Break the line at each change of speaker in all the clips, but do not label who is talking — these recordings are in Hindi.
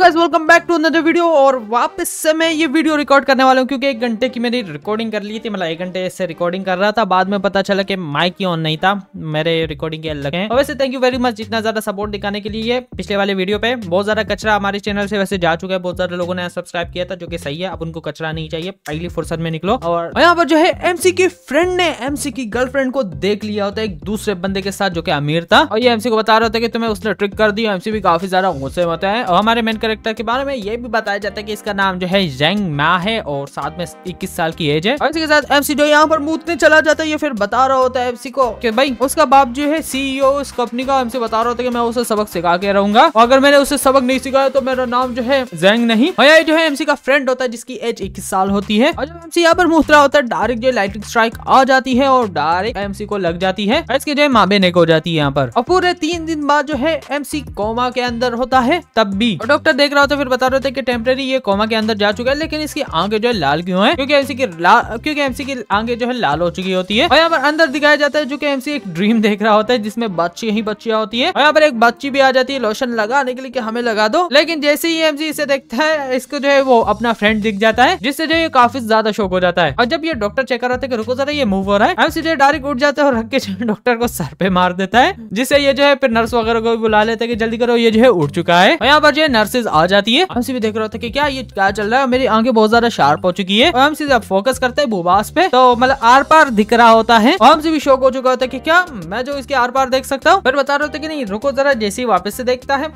Guys welcome back to another video और वापस से मैं ये वीडियो रिकॉर्ड करने वाला हूँ क्योंकि एक घंटे की मेरी रिकॉर्डिंग कर ली थी मतलब एक घंटे से रिकॉर्डिंग कर रहा था बाद में पता चला कि माइक ही ऑन नहीं था मेरे रिकॉर्डिंग के अलग और वैसे थैंक यू वेरी मच इतना ज्यादा सपोर्ट दिखाने के लिए पिछले वाले वीडियो पे बहुत ज्यादा कचरा हमारे चैनल से वैसे जा चुका है बहुत सारे लोगों ने सब्सक्राइब किया था जो की सही है अब उनको कचरा नहीं चाहिए पहली फुर्सत में निकलो और यहाँ पर जो है एमसी की फ्रेंड ने एमसी की गर्लफ्रेंड को देख लिया होता एक दूसरे बंदे के साथ जो की अमीर था और ये एमसी को बता रहा था कि तुम्हें उसने ट्रिक कर दी एमसी भी काफी ज्यादा गुस्से होता है और हमारे मेन कैरेक्टर के बारे में ये भी बताया जाता है कि इसका नाम जो है जेंग मा है और साथ में इक्कीस साल की एज है और इसी के साथ एमसी जो यहाँ पर मूतने चला जाता है ये फिर बता रहा होता है एमसी को कि भाई उसका बाप जो है सीईओ इस कंपनी का एमसी बता रहा होता है कि मैं उसे सबक सिखा के रहूंगा और अगर मैंने उसे सबक नहीं सिखाया तो मेरा नाम जो है जेंग नहीं और ये जो है एमसी का फ्रेंड होता है जिसकी एज इक्कीस साल होती है और जब एमसी यहाँ पर रहा होता है डायरेक्ट जो लाइटिंग स्ट्राइक आ जाती है और डायरेक्ट एमसी को लग जाती है इसके जो है माँ बेने को जाती है यहाँ पर और पूरे तीन दिन बाद जो है एमसी कोमा के अंदर होता है तब भी डॉक्टर देख रहा होता फिर बता रहे थे कि टेम्परेरी ये कोमा के अंदर जा चुका है लेकिन इसकी आंखें जो है लाल क्यों है क्योंकि एमसी की क्योंकि एमसी की आंखें जो है लाल हो चुकी होती है और यहाँ पर अंदर दिखाया जाता है जो की एमसी एक ड्रीम देख रहा होता है जिसमें बच्ची ही बच्चिया होती है और यहाँ पर एक बच्ची भी आ जाती है लोशन लगाने के लिए कि हमें लगा दो लेकिन जैसे ही एमसी इसे देखता है इसको जो है वो अपना फ्रेंड दिख जाता है जिससे जो ये काफी ज्यादा शौक हो जाता है और जब ये डॉक्टर चेक कर रहे थे रुको जरा ये मूव हो रहा है एमसी जो डायरेक्ट उठ जाता है और रख के डॉक्टर को सर पे मार देता है जिससे ये जो है फिर नर्स वगैरह को बुला लेते है की जल्दी करो ये जो है उठ चुका है और यहाँ पर जो है नर्सेज आ जाती है हम सीधे देख रहा था कि क्या ये क्या चल रहा है मेरी आंखें बहुत ज्यादा शार्प हो चुकी है और हम सीधे फोकस करते हैं भूबास पे तो मतलब आर पार दिख रहा होता है और हमसे भी शौक हो चुका होता है की क्या मैं जो इसके आर पार देख सकता हूँ फिर बता रहे होते की नहीं रुको जरा जैसे ही वापस से देखता है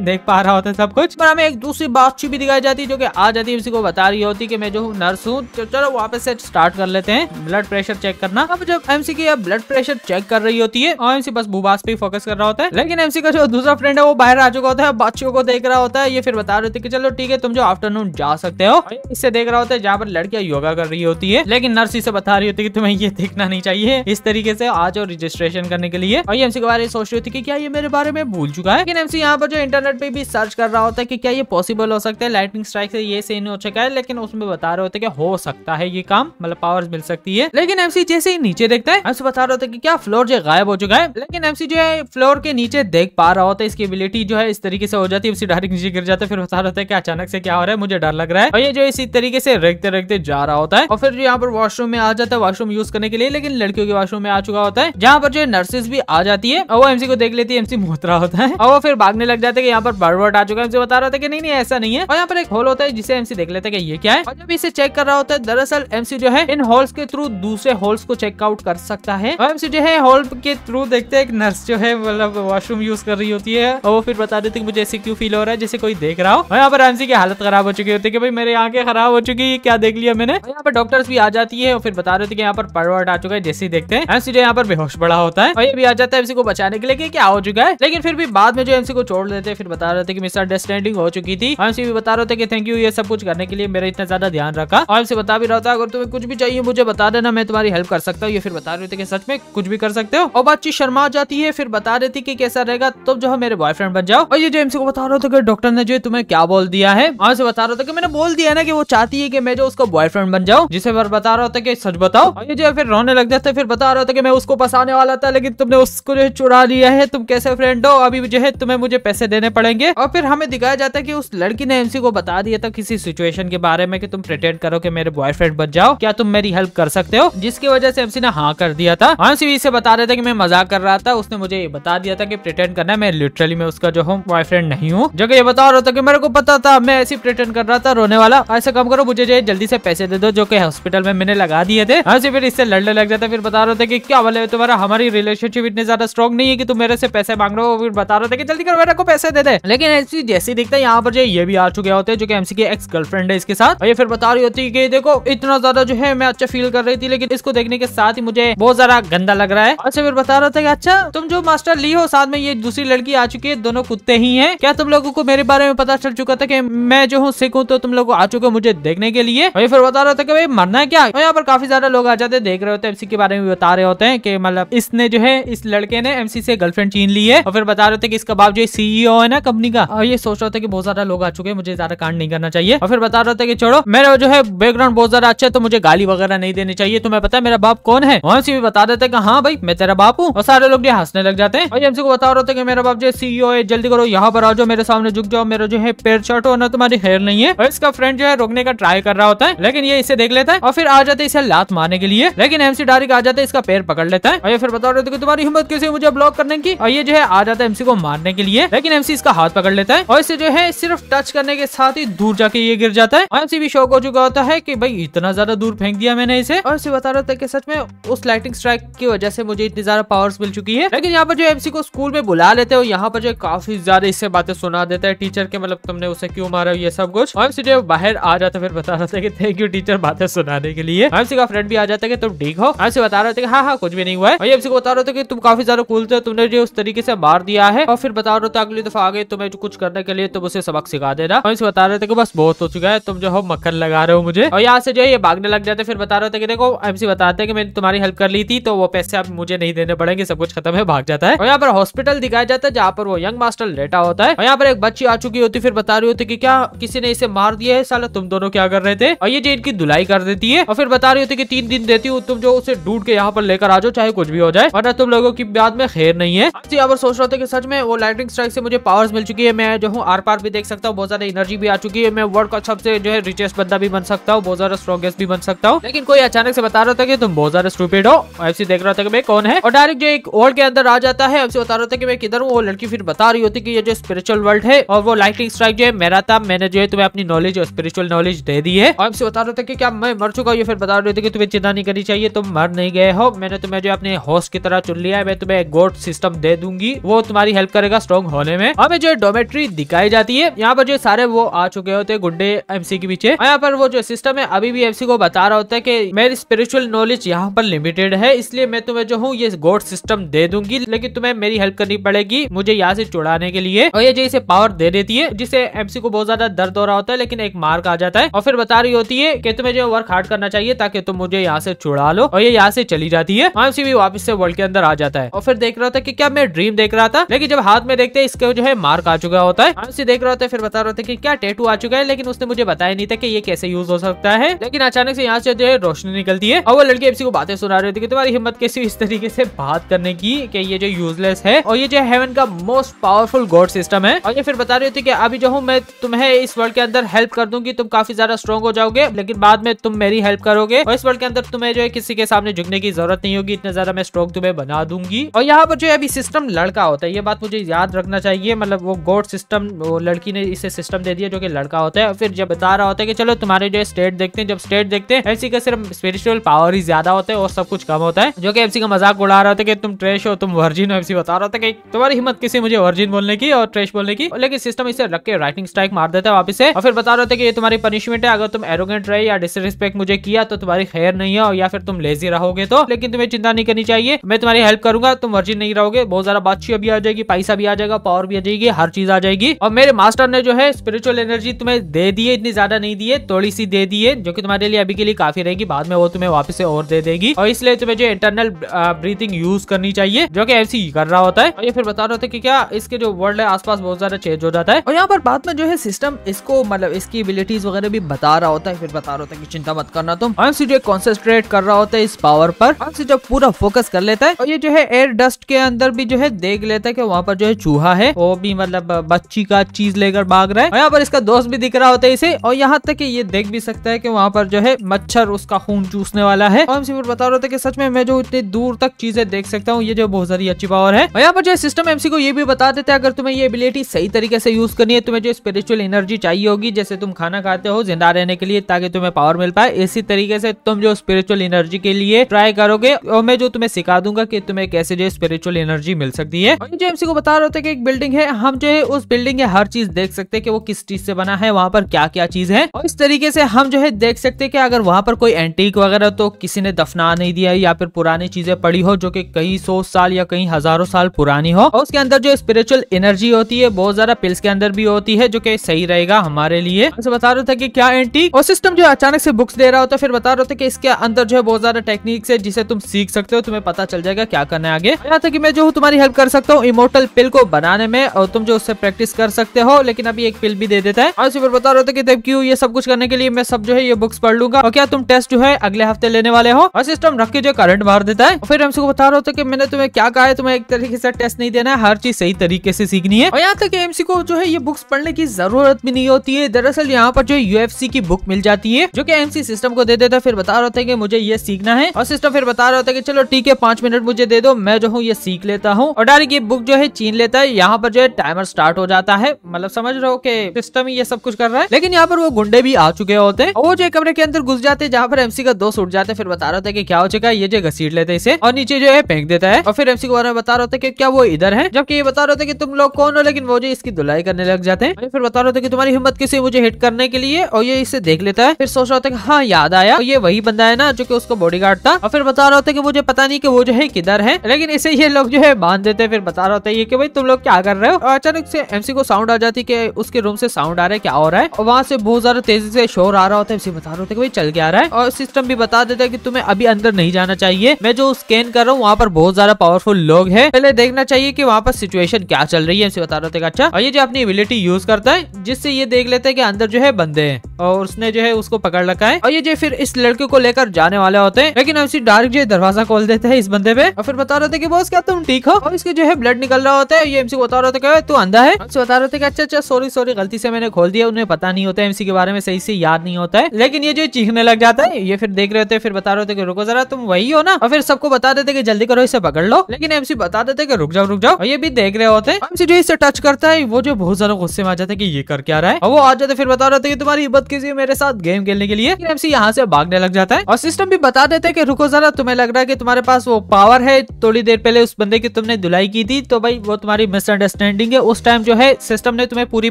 देख पा रहा होता है सब कुछ पर हमें एक दूसरी बातचीत भी दिखाई जाती है जो की आ जाती है उसी को बता रही होती की मैं जो नर्स हूँ तो चलो वापस से स्टार्ट कर लेते हैं ब्लड प्रेशर चेक करना अब जब एमसी की ब्लड प्रेशर चेक कर रही होती है और एमसी बस भूबास पे फोकस कर रहा होता है लेकिन एमसी का जो दूसरा फ्रेंड है वो बाहर आ चुका होता है बच्चों को देख रहा होता है ये फिर बता रहे थे कि चलो ठीक है तुम जो आफ्टरनून जा सकते हो हाँ। इससे देख रहा होता है जहाँ पर लड़कियां योगा कर रही होती है लेकिन नर्स इसे बता रही होती है कि तुम्हें ये देखना नहीं चाहिए इस तरीके से आज और रजिस्ट्रेशन करने के लिए और एमसी के बारे में सोच रही होती है क्या ये मेरे बारे में भूल चुका है लेकिन एमसी यहाँ पर जो इंटरनेट पे भी सर्च कर रहा होता है की क्या ये पॉसिबल हो सकता है लाइटनिंग स्ट्राइक से ये सीन हो चुका है लेकिन उसमें बता रहे होते कि हो सकता है ये काम मतलब पावर्स मिल सकती है लेकिन एमसी जैसे ही नीचे देखता है एमसी बता रहे होते कि क्या फ्लोर जो गायब हो चुका है लेकिन एमसी जो है फ्लोर के नीचे देख पा रहा होता है इसकी एबिलिटी जो है इस तरीके से हो जाती है एमसी डायरेक्ट नीचे गिर जाते फिर पता होता है कि अचानक से क्या हो रहा है मुझे डर लग रहा है और ये जो इसी तरीके से रेखते रेखते जा रहा होता है और फिर जो यहाँ पर वॉशरूम में आ जाता है वॉशरूम यूज करने के लिए लेकिन लड़कियों के वॉशरूम में आ चुका होता है जहाँ पर जो नर्सेस भी आ जाती है और वो एमसी को देख लेती है एमसी मोहतरा होता है और वो फिर भागने लग जाते हैं यहाँ पर बर्वर्ट आ चुका है एमसी बता रहा था कि नहीं नहीं ऐसा नहीं है और यहाँ पर एक होल होता है जिसे एमसी देख लेते हैं ये क्या है और जब इसे चेक कर रहा होता है दरअसल एमसी जो है इन हॉल्स के थ्रू दूसरे हॉल्स को चेकआउट कर सकता है और एमसी जो है हॉल के थ्रू देखते है एक नर्स जो है मतलब वॉशरूम यूज कर रही होती है और वो फिर बता देती है मुझे ऐसे क्यों फील हो रहा है जैसे कोई कोई देख रहा हो यहाँ पर एमसी की हालत खराब हो चुकी होती है कि भाई मेरे आंखें खराब हो चुकी है क्या देख लिया मैंने यहाँ पर डॉक्टर्स भी आ जाती है और फिर बता रहे थे कि यहाँ पर पर्वट आ चुका है जैसे ही देखते हैं एमसी जो यहाँ पर बेहोश बड़ा होता है वही भी आ जाता है एमसी को बचाने के लिए क्या हो चुका है लेकिन फिर भी बाद में जो एमसी को छोड़ देते हैं फिर बता रहे थे कि मिसअंडरस्टैंडिंग हो चुकी थी एमसी भी बता रहे थे थैंक यू ये सब कुछ करने के लिए मेरा इतना ज्यादा ध्यान रखा और एमसी बता भी रहा था अगर तुम्हें कुछ भी चाहिए मुझे बता देना मैं तुम्हारी हेल्प कर सकता हूँ ये फिर बता रहे थे कि सच में कुछ भी कर सकते हो और बातचीत शर्मा जाती है फिर बता रहे थे कि कैसा रहेगा तुम जो है मेरे बॉयफ्रेंड बन जाओ और ये जो एमसी को बता रहे थे डॉक्टर ने ने जो तुम्हें क्या बोल दिया है और उसे बता रहा था कि मैंने बोल दिया ना कि वो चाहती है कि मैं जो उसका बॉयफ्रेंड बन जाऊँ जिसे मैं बता रहा था कि सच बताओ और ये जो फिर रोने लग जाते फिर बता रहा था कि मैं उसको पसाने वाला था लेकिन तुमने उसको जो चुरा लिया है तुम कैसे फ्रेंड हो अभी जो है तुम्हें मुझे पैसे देने पड़ेंगे और फिर हमें दिखाया जाता है की उस लड़की ने एमसी को बता दिया था किसी सिचुएशन के बारे में कि तुम प्रिटेंड करो की मेरे बॉयफ्रेंड बन जाओ क्या तुम मेरी हेल्प कर सकते हो जिसकी वजह से एमसी ने हाँ कर दिया था हाँ सिर्फ इसे बता रहे थे की मैं मजाक कर रहा था उसने मुझे बता दिया था की प्रिटेंड करना है मैं लिटरली मैं उसका जो हूँ बॉयफ्रेंड नहीं हूँ जो कि ये बता रहा था की मेरे को पता था मैं ऐसी प्रिटेंड कर रहा था रोने वाला ऐसा काम करो मुझे जो जल्दी से पैसे दे दो जो की हॉस्पिटल में मैंने लगा दिए थे हाँ फिर इससे लड़ने लग जाता फिर बता रहे थे की क्या बोले तुम्हारा हमारी रिलेशनशिप इतनी ज्यादा स्ट्रॉन्ग नहीं है की तुम मेरे से पैसे मांग रहे हो फिर बता रहे थे जल्दी करो मेरे को पैसे दे दे लेकिन जैसी दिखता है यहाँ पर ये भी आ चुके होते हैं जो कि एमसी की एक्स गर्लफ्रेंड है इसके साथ और ये फिर बता रही होती की कि देखो इतना ज्यादा जो है मैं अच्छा फील कर रही थी लेकिन इसको देखने के साथ ही मुझे बहुत ज्यादा गंदा लग रहा है अच्छा फिर बता रहा था कि अच्छा तुम जो मास्टर ली हो साथ में ये दूसरी लड़की आ चुकी है दोनों कुत्ते ही है क्या तुम लोगों को मेरे बारे बारे में पता चल चुका था की मैं जो हूँ सिख हूँ तो तुम लोग आ चुके मुझे देखने के लिए वही फिर बता रहा था भाई मरना है क्या यहाँ पर काफी ज्यादा लोग आ जाते देख रहे होते एमसी के बारे में बता रहे होते हैं कि मतलब इसने जो है इस लड़के ने एमसी से गर्लफ्रेंड छीन ली है और फिर बता रहे थे कि इसका बाप जो सीईओ e है ना कंपनी का और ये सोच रहे थे कि बहुत ज्यादा लोग आ चुके हैं मुझे ज्यादा कांड नहीं करना चाहिए और फिर बता रहे थे कि छोड़ो मेरा जो है बैकग्राउंड बहुत ज्यादा अच्छा है तो मुझे गाली वगैरह नहीं देनी चाहिए तुम्हें पता है मेरा बाप कौन है वहां से भी बता देते कि हाँ भाई मैं तेरा बाप हूँ और सारे लोग हंसने लग जाते हैं और एमसी को बता रहे थे कि मेरा बाप जो सीईओ e है जल्दी करो यहाँ पर आ जाओ मेरे सामने झुक जाओ मेरा जो है पेड़ चाटो वरना तुम्हारी हेयर नहीं है और इसका फ्रेंड जो है रोकने का ट्राई कर रहा होता है लेकिन ये इसे देख लेता है और फिर आ जाते इसे लात मारने के लिए लेकिन एमसी डारिक आ जाते इसका पेड़ पकड़ लेता है और ये फिर बता रहे थे कि तुम्हारी हिम्मत कैसे मुझे ब्लॉक करने की और ये जो है आ जाता है एमसी को मारने के लिए लेकिन एमसी इसका हाथ पकड़ लेता है और इसे जो है सिर्फ टच करने के साथ ही दूर जाके ये गिर जाता है और एमसी भी शौक हो चुका होता है की भाई इतना ज्यादा दूर फेंक दिया मैंने इसे और इसे बता रहा था की सच में उस लाइटिंग स्ट्राइक की वजह से मुझे इतनी ज्यादा पावर्स मिल चुकी है लेकिन यहाँ पर जो एमसी को स्कूल में बुला लेते हैं और यहाँ पर जो काफी ज्यादा इससे बातें सुना देता है टीचर टीचर के मतलब तुमने उसे क्यों मारा ये सब कुछ ओएम सी बाहर आ जाता फिर बता रहा था कि थैंक यू टीचर बातें सुनाने के लिए ओएम का फ्रेंड भी आ जाता है कि तुम ठीक हो ओएम बता रहे थे हाँ हाँ कुछ भी नहीं हुआ है वही ये बता रहे थे कि तुम काफी ज्यादा कुल थे तुमने जो उस तरीके से मार दिया है और फिर बता रहे थे अगली दफा आगे तुम्हें कुछ करने के लिए तुम उसे सबक सिखा देना और इसे बता रहे थे कि बस बहुत हो चुका है तुम जो हो मक्खन लगा रहे हो मुझे और यहाँ से जो है ये भागने लग जाते फिर बता रहे थे कि देखो एमसी बताते हैं कि मैंने तुम्हारी हेल्प कर ली थी तो वो पैसे आप मुझे नहीं देने पड़ेंगे सब कुछ खत्म है भाग जाता है और यहाँ पर हॉस्पिटल दिखाया जाता है जहाँ पर वो यंग मास्टर लेटा होता है और यहाँ पर एक बच्ची आ चुकी चुकी होती फिर बता रही होती कि क्या किसी ने इसे मार दिया है साला तुम दोनों क्या कर रहे थे और ये जो इनकी धुलाई कर देती है और फिर बता रही होती कि तीन दिन देती हूँ तुम जो उसे ढूंढ के यहाँ पर लेकर आ जाओ चाहे कुछ भी हो जाए वरना तुम लोगों की बात में खेर नहीं है यहाँ पर सोच रहे थे कि सच में वो लाइटिंग स्ट्राइक से मुझे पावर्स मिल चुकी है मैं जो हूँ आर पार भी देख सकता हूँ बहुत ज्यादा एनर्जी भी आ चुकी है मैं वर्ल्ड का सबसे जो है रिचेस्ट बंदा भी बन सकता हूँ बहुत ज्यादा स्ट्रॉगेस्ट भी बन सकता हूँ लेकिन कोई अचानक से बता रहा था कि तुम बहुत ज्यादा स्टूपेड हो ऐसे देख रहा था कि मैं कौन है और डायरेक्ट जो एक वर्ल्ड के अंदर आ जाता है ऐसे बता रहा था कि मैं किधर हूँ वो लड़की फिर बता रही होती कि ये जो स्पिरिचुअल वर्ल्ड है और वो लाइटिंग स्ट्राइक जो है मेरा था मैंने जो है तुम्हें अपनी नॉलेज और स्पिरिचुअल नॉलेज दे दी है और हमसे बता रहे थे कि क्या मैं मर चुका हूँ फिर बता रहे थे कि तुम्हें चिंता नहीं करनी चाहिए तुम मर नहीं गए हो मैंने तुम्हें जो अपने होस्ट की तरह चुन लिया है मैं तुम्हें गोड सिस्टम दे दूंगी वो तुम्हारी हेल्प करेगा स्ट्रॉन्ग होने में हमें जो है डोमेट्री दिखाई जाती है यहाँ पर जो सारे वो आ चुके होते हैं गुंडे एमसी के पीछे यहाँ पर वो जो सिस्टम है अभी भी एमसी को बता रहा होता है की मेरी स्पिरिचुअल नॉलेज यहाँ पर लिमिटेड है इसलिए मैं तुम्हें जो हूँ ये गोड सिस्टम दे दूंगी लेकिन तुम्हें मेरी हेल्प करनी पड़ेगी मुझे यहाँ से चुड़ाने के लिए और ये जो इसे पावर देने देती है जिससे एमसी को बहुत ज्यादा दर्द हो रहा होता है लेकिन एक मार्क आ जाता है और फिर बता रही होती है कि तुम्हें जो वर्क हार्ड करना चाहिए ताकि तुम मुझे यहाँ से छुड़ा लो और ये यहाँ से चली जाती है एमसी भी वापस से वर्ल्ड के अंदर आ जाता है और फिर देख रहा होता है की क्या मैं ड्रीम देख रहा था लेकिन जब हाथ में देखते इसके जो है मार्क आ चुका होता है एमसी देख रहा होता है फिर बता रहा होता की क्या टेटू आ चुका है लेकिन उसने मुझे बताया नहीं था की ये कैसे यूज हो सकता है लेकिन अचानक से यहाँ से जो है रोशनी निकलती है और वो लड़की एमसी को बातें सुना रही होती तुम्हारी हिम्मत कैसी इस तरीके से बात करने की ये जो यूजलेस है और ये जो हेवन का मोस्ट पावरफुल गॉड सिस्टम है और ये फिर बता रहे थी कि अभी जो हूँ मैं तुम्हें इस वर्ल्ड के अंदर हेल्प कर दूंगी तुम काफी ज्यादा स्ट्रॉन्ग हो जाओगे लेकिन बाद में तुम मेरी हेल्प करोगे और इस वर्ल्ड के अंदर तुम्हें जो है किसी के सामने झुकने की जरूरत नहीं होगी इतना ज्यादा मैं स्ट्रॉन्ग तुम्हें बना दूंगी और यहाँ पर जो है अभी सिस्टम लड़का होता है ये बात मुझे याद रखना चाहिए मतलब वो गोड सिस्टम लड़की ने इसे सिस्टम दे दिया जो की लड़का होता है और फिर जब बता रहा होता है कि चलो तुम्हारे जो स्टेट देखते हैं जब स्टेट देखते हैं एमसी का सिर्फ स्पिरिचुअल पावर ही ज्यादा होता है और सब कुछ कम होता है जो कि एमसी का मजाक उड़ा रहा था कि तुम ट्रेश हो तुम वर्जिन हो एमसी बता रहा था कि तुम्हारी हिम्मत किसी मुझे वर्जिन बोलने की और ट्रेश बोलने की लेकिन सिस्टम सिस्टम इसे रख के राइटिंग स्ट्राइक मार देता है वापस से और फिर बता रहे थे कि ये तुम्हारी पनिशमेंट है अगर तुम एरोगेंट रहे या डिसरिस्पेक्ट मुझे किया तो तुम्हारी खैर नहीं है या फिर तुम लेजी रहोगे तो लेकिन तुम्हें चिंता नहीं करनी चाहिए मैं तुम्हारी हेल्प करूंगा तुम वर्जिन नहीं रहोगे बहुत ज्यादा बातचीत भी आ जाएगी पैसा भी आ जाएगा पावर भी आ जाएगी हर चीज आ जाएगी और मेरे मास्टर ने जो है स्पिरिचुअल एनर्जी तुम्हें दे दी है इतनी ज्यादा नहीं दी है थोड़ी सी दे दी है जो की तुम्हारे लिए अभी के लिए काफी रहेगी बाद में वो तुम्हें वापस से और दे देगी और इसलिए तुम्हें जो इंटरनल ब्रीथिंग यूज करनी चाहिए जो कि ऐसी कर रहा होता है और ये फिर बता रहे थे कि क्या इसके जो वर्ल्ड है आसपास बहुत ज्यादा चेंज हो जाता है है और यहाँ पर बाद में जो है सिस्टम इसको मतलब इसकी एबिलिटीज वगैरह भी बता रहा होता है फिर बता रहा होता है कि चिंता मत करना तुम अंश जो कॉन्सेंट्रेट कर रहा होता है इस पावर पर अंश जब पूरा फोकस कर लेता है और ये जो है एयर डस्ट के अंदर भी जो है देख लेता है की वहाँ पर जो है चूहा है वो भी मतलब बच्ची का चीज लेकर भाग रहा है और यहाँ पर इसका दोस्त भी दिख रहा होता है इसे और यहाँ तक ये देख भी सकता है की वहाँ पर जो है मच्छर उसका खून चूसने वाला है और एमसी बता रहा होता है सच में मैं जो इतनी दूर तक चीजें देख सकता हूँ ये जो बहुत सारी अच्छी पावर है और यहाँ पर जो है सिस्टम एमसी को ये भी बता देता है अगर तुम्हें ये एबिलिटी सही तरीके से यूज यूज़ करनी है तुम्हें जो स्पिरिचुअल एनर्जी चाहिए होगी जैसे तुम खाना खाते हो जिंदा रहने के लिए ताकि तुम्हें पावर मिल पाए इसी तरीके से तुम जो स्पिरिचुअल एनर्जी के लिए ट्राई करोगे और मैं जो तुम्हें सिखा दूंगा कि तुम्हें कैसे जो स्पिरिचुअल एनर्जी मिल सकती है जो एमसी को बता रहे थे कि एक बिल्डिंग है हम जो है उस बिल्डिंग के हर चीज देख सकते हैं कि वो किस चीज से बना है वहाँ पर क्या क्या चीज है और इस तरीके से हम जो है देख सकते हैं कि अगर वहाँ पर कोई एंटीक वगैरह तो किसी ने दफना नहीं दिया या फिर पुरानी चीजें पड़ी हो जो की कई सौ साल या कई हजारों साल पुरानी हो और उसके अंदर जो स्पिरिचुअल एनर्जी होती है बहुत ज्यादा पिल्स के अंदर भी होती है जो कि सही रहेगा हमारे लिए बता रहा था कि क्या एंटी और सिस्टम जो अचानक से बुक्स दे रहा होता है फिर बता रहा था कि इसके अंदर जो है बहुत ज्यादा टेक्निक्स है जिसे तुम सीख सकते हो तुम्हें पता चल जाएगा क्या करना है आगे यहाँ तक मैं जो तुम्हारी हेल्प कर सकता हूँ इमोटल पिल को बनाने में और तुम जो उससे प्रैक्टिस कर सकते हो लेकिन अभी एक पिल भी दे देता है और फिर बता रहे थे कि थैंक यू ये सब कुछ करने के लिए मैं सब जो है ये बुक्स पढ़ लूंगा और क्या तुम टेस्ट जो है अगले हफ्ते लेने वाले हो और सिस्टम रख के जो करंट मार देता है फिर हमसे बता रहा होता कि मैंने तुम्हें क्या कहा है तुम्हें एक तरीके से टेस्ट नहीं देना है हर चीज सही तरीके से सीखनी है और यहाँ तक एमसी को जो है ये बुक्स पढ़ने की जरूरत भी नहीं होती है दरअसल यहाँ पर जो सी की बुक मिल जाती है जो की एमसी सिस्टम को दे देता है फिर बता रहा था मुझे ये सीखना है और सिस्टम फिर बता रहा होता है चलो ठीक है पांच मिनट मुझे दे दो मैं जो हूँ ये सीख लेता हूँ और डायरेक्ट ये बुक जो है चीन लेता है यहाँ पर जो है टाइमर स्टार्ट हो जाता है मतलब समझ रहे हो कि सिस्टम ये सब कुछ कर रहा है लेकिन यहाँ पर वो गुंडे भी आ चुके होते हैं वो जो कमरे के अंदर घुस जाते हैं जहाँ पर एमसी का दोस्त उठ जाते फिर बता रहा थे क्या हो चुका है ये जो घसीट लेते इसे और नीचे जो है फेंक देता है और फिर एमसी के बारे में बता रहा थे क्या वो इधर है जबकि ये बता रहे थे तुम लोग कौन हो लेकिन वो जो इसकी धुलाई करने लग जाते हैं फिर बता रहे थे की तुम्हारी हिम्मत किसी मुझे हिट करने के लिए और ये इसे देख लेता है फिर सोच रहा था हाँ याद आया ये वही बंदा है ना जो की उसको बॉडी गार्ड था और फिर बता रहे थे की मुझे पता नहीं की वो जो है किधर है लेकिन इसे ये लोग जो है बांध देते फिर बता रहे थे की भाई तुम लोग क्या कर रहे हो अचानक से एमसी को साउंड आ जाती है उसके रूम से साउंड आ रहा है क्या हो रहा है और वहाँ से बहुत ज्यादा तेजी से शोर आ रहा होता है बता रहे थे भाई चल गया रहा है और सिस्टम भी बता देता है की तुम्हें अभी अंदर नहीं जाना चाहिए मैं जो स्कैन कर रहा हूँ वहाँ पर बहुत ज्यादा पावरफुल लोग है पहले देखना चाहिए की वहाँ पर सिचुएशन क्या चल रही है बता रहा होता अच्छा और ये जो आप अपनी एबिलिटी यूज करता है जिससे ये देख लेता है कि अंदर जो है बंदे हैं और उसने जो है उसको पकड़ रखा है और ये जो फिर इस लड़के को लेकर जाने वाले होते हैं लेकिन उसी डार्क जो दरवाजा खोल देते हैं इस बंदे पे और फिर बता रहे थे कि बॉस क्या तुम ठीक हो और इसके जो है ब्लड निकल रहा होता है ये एमसी को बता रहे थे तू अंधा है बता रहे थे कि अच्छा अच्छा सॉरी सॉरी गलती से मैंने खोल दिया उन्हें पता नहीं होता है एमसी के बारे में सही से याद नहीं होता है लेकिन ये जो चीखने लग जाता है ये फिर देख रहे होते फिर बता रहे थे कि रुको जरा तुम वही हो ना और फिर सबको बता देते कि जल्दी करो इसे पकड़ लो लेकिन एमसी बता देते कि रुक जाओ रुक जाओ और ये भी देख रहे होते हैं एमसी जो इसे टच करता है वो जो बहुत ज्यादा गुस्से में आ जाते हैं कि ये कर क्या रहा है और वो आ जाते फिर बता रहे थे तुम्हारी हिब्बत किसी मेरे साथ गेम खेलने के लिए एमसी यहाँ से भागने लग जाता है और सिस्टम भी बता देते हैं कि रुको जरा तुम्हें लग रहा है कि तुम्हारे पास वो पावर है थोड़ी देर पहले उस बंदे की तुमने दुलाई की थी तो भाई वो तुम्हारी मिसअंडरस्टैंडिंग है उस टाइम जो है सिस्टम ने तुम्हें पूरी